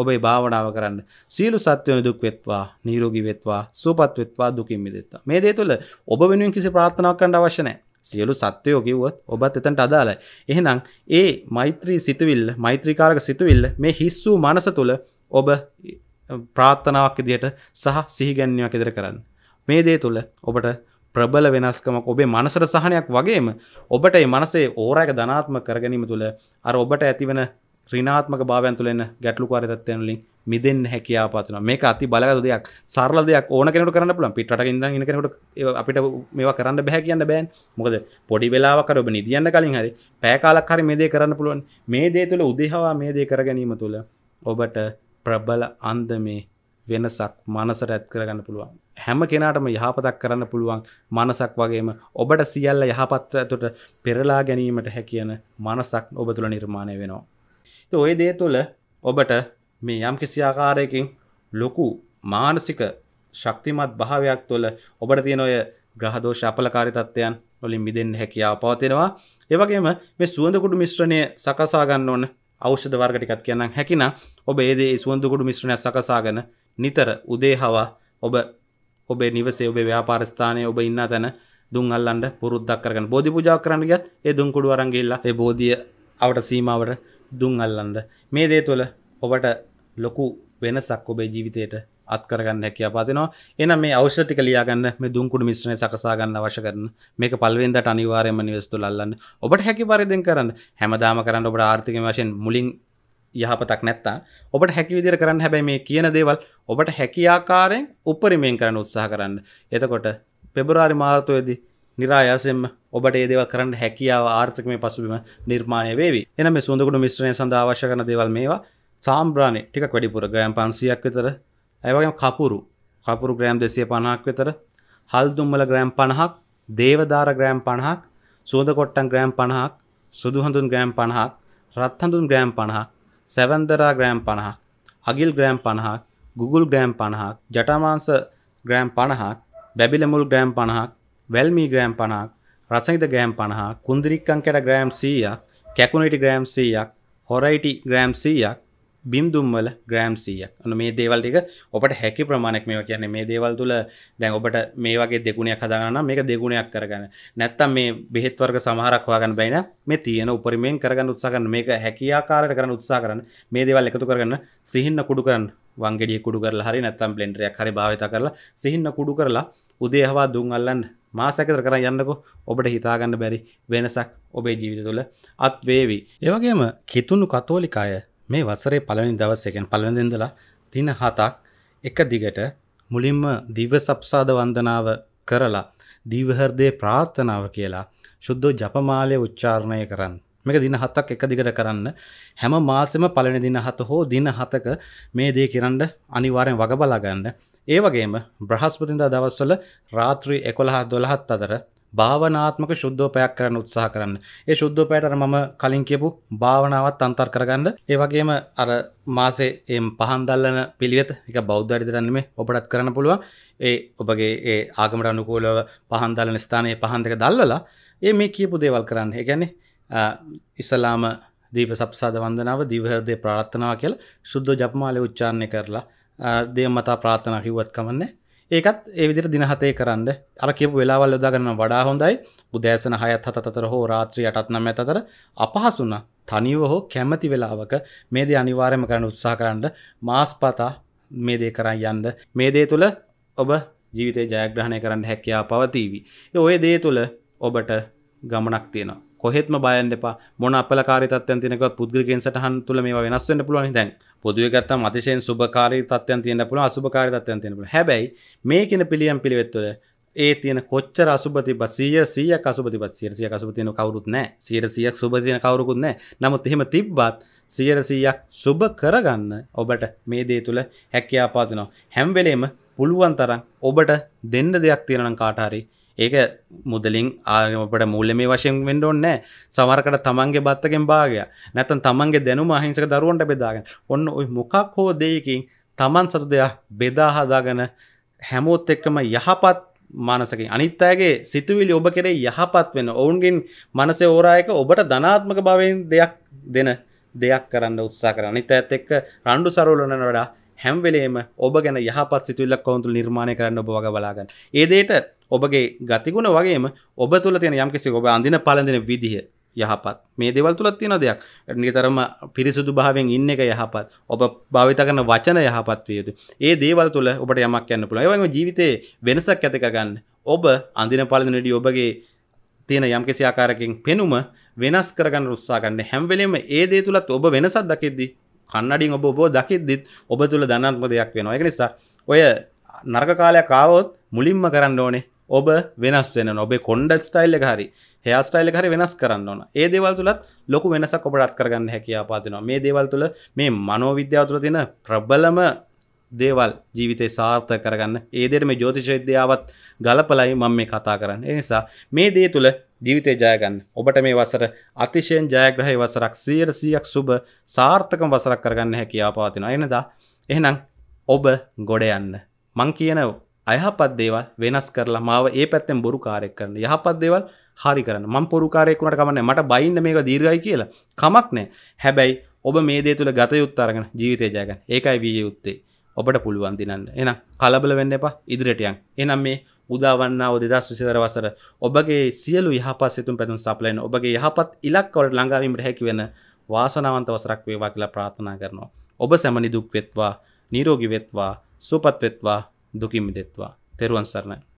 ඔබේ භාවනාව කරන්න සියලු සත්වයන දුක් වෙත්වා නීරෝගී වෙත්වා සූපත් වෙත්වා දුකින් මිදෙත්වා මේ දේ තුළ ඔබ වෙනුවෙන් කිසි ප්‍රාර්ථනාවක් කරන්න අවශ්‍ය නැහැ සියලු සත්වයෝ කිව්වොත් ඔබත් එතනට අදාළයි එහෙනම් ඒ මෛත්‍රී සිතුවිල්ල මෛත්‍රීකාරක සිතුවිල්ල මේ හිස්සූ මනස තුළ ඔබ ප්‍රාත්ථනාවක් ඉදියට සහ සිහිගැන්වයක් ඉදිර කරන්න. මේ දේ තුළ ඔබට ප්‍රබල වෙනස්කමක් ඔබේ මනසර සහනයක් වගේම ඔබට මනසේ ඕරයක ධනාත්ම කරගැනීම තුළ අර ඔබට ඇතිවන රිනාත්මක භාවයන් තුළෙන ගැටලුකාරතත්වයන්ලින් මිදෙන් හැකියාපත්න මේක අති බලගත දෙයක් සරල දෙයක් ඕන කෙනට කරන්න පුළන් පිට ඉද ඉ කෙනට අපිට මේවා කරන්න බැහැ කියන්න බෑන් මොකද පොඩි වෙලාවක ඔබ නිදියන්න කලින් හරි පෑකාලක් හරි මේ දේ කරන්න පුළුවන් මේ දේ තුළ උදෙහවා මේ දේ කරගැනීම තුළ ඔබට ප්‍රබල අන්දමේ වෙනසක් මනසට ඇත් කරගන්න පුළුවන් හැම කෙනාටම යහපතක් කරන්න පුළුවන් මනසක් වගේම ඔබට සියල්ල යහපත්ව ඇතුට පෙරලා ගැනීමට හැකියන මනසක් ඔබ තුළ නිර්මාණය වෙනවා. ඔය දේ තුළ ඔබට මේ යම් කිසිආකාරයකින් ලොකු මානසික ශක්තිමත් භාවයක් තුළ ඔබට තියෙන ඔය ග්‍රහදෝෂ අපලකාරිතත්වයන් ඔලින් මිදෙන් හැකියාව පවතිෙනවා ඒවගේම මේ සුවඳකුඩු මිශ්‍රණය සකසාගන්න ඕන්න ෞෂධ වර්ග ටිකක් කියන්නම් හැකිනම් ඔබ ඒ දේ සුවඳ මිශ්‍රණයක් සකසාගෙන නිතර උදේ හවා ඔබ ඔබේ නිවසේ ඔබේ ව්‍යාපාර ස්ථානයේ ඔබ ඉන්න තැන දුන් අල්ලන්න පුරුද්දක් කරගෙන බෝධි පූජාවක් කරන්න ගියත් ඒ දුන් කුඩු අරන් ගිහිල්ලා ඒ බෝධිය අවට සීමාවට දුන් අල්ලන්න මේ දේ තුළ ඔබට ලොකු වෙනසක් ඔබේ ජීවිතයට අත්කරගන්න හැකිය පාතිනවා එන මේ අවෂටික ලියගන්න මේ දුම්කුඩු මිශ්‍රණය සකසාගන්න අවශ්‍ය කරන මේක පල්වෙන්දට අනිවාර්යම නිවස්තු ලල්ලන්න ඔබට හැකි පරිදිෙන් කරන්න හැමදාම කරන්න ඔබට ආර්ථික වශයෙන් මුලින් යහපතක් නැත්තා ඔබට හැකි විදිර කරන්න හැබැයි මේ කියන දේවල් ඔබට හැකියාකාරයෙන් උපරිමයෙන් කරන්න උත්සාහ කරන්න එතකොට පෙබරාරි මාර්තයේදී නිරායාසෙන්ම ඔබට ඒදව කරන්න හැකියාව ආර්ථකම පසුබිම නිර්මාණය වේවි එන මේ සුඳකුඩු මිශ්‍රණය සඳ අවශ්‍ය කරන දේවල් මේවා සාම්බ්‍රාණය ටික වැඩිපුර ගයම් පන්සියක් විතර ඇවගේ කපුරු කපුරු ග්‍රෑම් දෙසිය පණහක් වෙතර හල්දුම්මල ග්‍රෑම් පණහක් දේවධාර ග්‍රෑම් පණහක් සුවද කොට්ටන් ග්‍රෑම් පණහක් සුදුහඳුන් ග්‍රෑම් පණහක් රත්හඳුන් ග්‍රෑම් පණහක් සැවන්දරා ග්‍රෑම් පණහක් අගිල් ග්‍රෑම් පණහක් ගුගුල් ග්‍රෑම් පණහක් ජටමාංස ග්‍රෑම් පණහක් බැබිලමුල් ග්‍රෑම් පණහක් වැල්මී ග්‍රෑම් පණහක් රසහිත ග්‍රෑම් පණහා කුන්දිරික්කං කැට ග්‍රෑම් සීයක් කැකුණටි ග්‍රෑම් සීයක් හොරයිටි ග්‍රෑම් සීයක් බිම්දුම්වල ග්‍රෑම් සියක් න මේ දේවල් ටික ඔබට හැකි ප්‍රමාණක් මේ කියන්නේ මේ දේවල් තුළ දැන් ඔබට මේ වගේ දෙගුණයක් හදාගන්න මේක දෙගුණයක් කරගන්න නැත්තම් මේ බෙහෙත් වර්ග සමහරක් හොයාගන්න බැයින මේ තියෙන උපරිමයෙන් කරගන්න උත්සාහ කරන මේක හැකියාකාරයට කරන්න උත්සාහ කරන මේ දේවල් එකතු කරගන්න සිහින්න කුඩු කරන්න වංගෙඩිය කුඩු කරලා හරි නැත්තම් බ්ලෙන්ඩරයක් හරි භාවිත කරලා සිහින්න කුඩු කරලා උදේ හවා දුම් අල්ලන්න මාසකතර කරන්න යන්නකෝ ඔබට හිතාගන්න බැරි වෙනසක් ඔබේ ජීවිත තුළ අත්වේවි ඒවගේම කිතුුණු කතෝලිකාය මේ වසරේ පළනි දවස් එකෙන් පළවෙඳදලා දින හතක් එක දිගට මුලින්ම දිව සප්සාද වන්දනාව කරලා දීවහර්දය ප්‍රාර්ථනාව කියලා ශුද්ධ ජපමාලය උච්චාරණය කරන්න මේක දින හතක් එක දිගට කරන්න හැම මාසෙම පළවෙනි දින හත හෝ දින හතක මේ දේ කරන්න අනිවාරයෙන් වග බලාගන්න ඒ වගේම බ්‍රහස්පතින්දා දවස්වල රාත්‍රී එකොළහ දොළහත් අතර භාවනාත්මක ශුද්ධෝපයක් කරන්න උත්සාහ කරන්න. ඒ ශුද්ධෝපයට අර මම කලින් කියපු භාවනාවත් අන්තර් කරගන්න. ඒ වගේම අර මාසේ එම් පහන් දල්ලන පිළිවෙත එක බෞද්ධ චරිතයන් නෙමෙයි ඔබටත් කරන්න පුළුවන්. ඒ ඔබගේ ඒ ආගමට අනුකූලව පහන් දල්ලන ස්ථානයේ පහන් දෙක දල්වලා ඒ මේ කියපු දේවල් කරන්න. ඒ කියන්නේ ඉස්ලාම දීප සප්සාද වන්දනාව දිව හෘදේ ප්‍රාර්ථනාව කියලා සුද්ධ ජපමාලේ උච්චාරණය කරලා දේව මතා ප්‍රාර්ථනා කිව්වත් කමන්නේ. ඒකත් ඒවිදිර දිනහතේ කරන්න අර කියපු වෙලාවල් යොදාගන්න වඩා හොඳයි බුදෑසන හයත් හතතර හෝ රාත්‍රී අටත් නම ඇතතර අපහසුන තනිව හෝ කැමති වෙලාවක මේ දේ අනිවාර්යම කරන්න උත්සා කරන්න මාස් පතා මේ දේ කරන්න යන්න මේ දේ තුළ ඔබ ජීවිතය ජයග්‍රහණය කරන්න හැකයා පවතීවි ඔය දේ තුළ ඔබට ගමනක් තියෙනවා කොහෙත්ම බයන්න එපා මොන අපලකාරිතත්යන් තිනකවත් පුද්ගලගෙන් සටහන් තුළ මේ වෙනස්වෙන්න පුළුවන් දැන් පොදුව ගත්තම අතිශයෙන් සුභකාරී තත්ත්වයන් තියෙන පුළුවන් අසුභකාරී තත්ත්වයන් තියෙන පුළුවන්. හැබැයි මේ කියන පිළියම් පිළිවෙත් වල ඒ තියෙන කොච්චර අසුබ තිබ්බ 100 100ක් අසුබ තිබ්බත් 100 100ක් අසුබ තියෙන කවුරුත් නැහැ. 100 100ක් සුබ තියෙන කවුරුකුත් නැහැ. නමුත් එහෙම තිබ්බත් 100 100ක් සුබ කරගන්න ඔබට මේ දේ තුල හැකියාව පාදිනවා. හැම වෙලෙම පුළුවන් තරම් ඔබට දෙන්න දෙයක් තියෙනවා නම් කාට හරි ඒක මුදලින් ආනට මුල්ලමේ වශයෙන් වෙන්ඩ ඔන්න සමරකට තමන්ගේ බත්තකෙන් භාගය නැතන් තමන්ගේ දැනුම අහිංසක දරුවන්ට බෙදාගෙන ඔන්න ඔයි මොකක් හෝ දෙයකින් තමන් සතු දෙයක් බෙදාහදාගන හැමෝත් එක්කම යහපත් මානසකින් අනිත්තාගේ සිතුවිලි ඔබ කෙරේ යහපත් වෙන ඔවුන්ගෙන් මනසේ ඕරායක ඔබට ධනාත්මක භාවයෙන් දෙයක් දෙන දෙයක් කරන්න උත්සා කර අනිත ඇත් එක්ක රණ්ඩු සරවලන වඩා හැම්වෙලේම ඔබ ගැන යහපත් සිතුල්ලක් කවුතුල් නිර්මාණය කරන්න ඔබ වග බලාගන්න ඒදේට ඔබගේ ගතිගුණ වගේම ඔබ තුළ තියෙන යම්කිසි ඔබ අඳන පලඳන විදිහ යහපත් මේ දෙවල් තුළත් තියෙන දෙයක් නිතරම පිරිසුදු භාවෙන් ඉන්න එක යහපත් ඔබ භාවිත කරන වචන යහපත් විය යුතු ඒ දේවල් තුළ ඔබට යමක් යන්න පුළුවන් ඒවගේම ජීවිතේ වෙනසක් ඇති කරගන්න ඔබ අඳින පලඳනදී ඔබගේ තියෙන යම්කිසි ආකාරකින් පෙනුම වෙනස් කරගන්න උත්සාහ ගන්න හැම්වෙලෙම ඒ දේ තුලත් ඔබ වෙනසක් දකිද්දී කන්නඩින් ඔබ ඔබෝ දකිද්දිත් ඔබ තුළ දනත්ම දෙයක් වෙනවා එක නිසා ඔය නර්ග කාලයක් කාවොත් මුලින්ම කරන්න ඕනේ ඔබ වෙනස් වෙන ඔබේ කොන්ඩ ස්ටයිල් එක හරි හයා ස්ටයිල් හරි වෙනස් කරන්න ඕන ඒ දේවල් තුළත් ලොකු වෙනසක් ඔබටත් කරගන්න හැකියා පාතිනවා මේ දේවල් තුළ මේ මනෝවිද්‍යාව තුළ තින ප්‍රබලම දේවල් ජීවිතය සාර්ථ කරගන්න ඒදෙට මේ ජෝතිශ විද්‍යාවත් ගලපලයි මම මේ කතා කරන්න එනිසා මේ දේ තුළ ජීවිතය ජයගන්න ඔබට මේ වසර අතිශයෙන් ජයග්‍රහහි වසරක් සියර සියක් සුබ සාර්ථක වසරක් කරගන්න හැකියා පාතින එනදා එහෙනම් ඔබ ගොඩ යන්න මං කියනව අයහපත් දේවල් වෙනස් කරලා මාව ඒ පැත්තෙන් බොරු කාරෙක් කරන්න යහපත් දේවල් හරි කරන්න මං පොරුකාරයෙක්ුණට කමන්න මට බයින්න මේක දීර්ගයි කියලා කමක් නෑ හැබැයි ඔබ මේ දේ තුළ ගත යුත්තාරගෙන ජීවිතය ජයගන්න ඒකයි වීය යුත්තේ ඔබට පුළුවන් දිනන්න එනම් කලබල වෙන්න එපා ඉදිරියටයන් එනම් මේ උදාවන්නාව දෙදස් විසිතර වසර ඔබගේ සියලු යහපත් සිතුම් පැතුම් සපලයන ඔබගේ යහපත් ඉලක්කවට ළඟාවීමට හැකිවෙන වාසනාවන්ත වසරක් වේවා කියලා ප්‍රාර්ථනා කරනවා. ඔබ සැමනි දුක් වෙත්වා, නිරෝගී වෙත්වා, සුවපත් වෙත්වා, දුකින් මිදෙත්වා. තෙරුවන් සරණයි.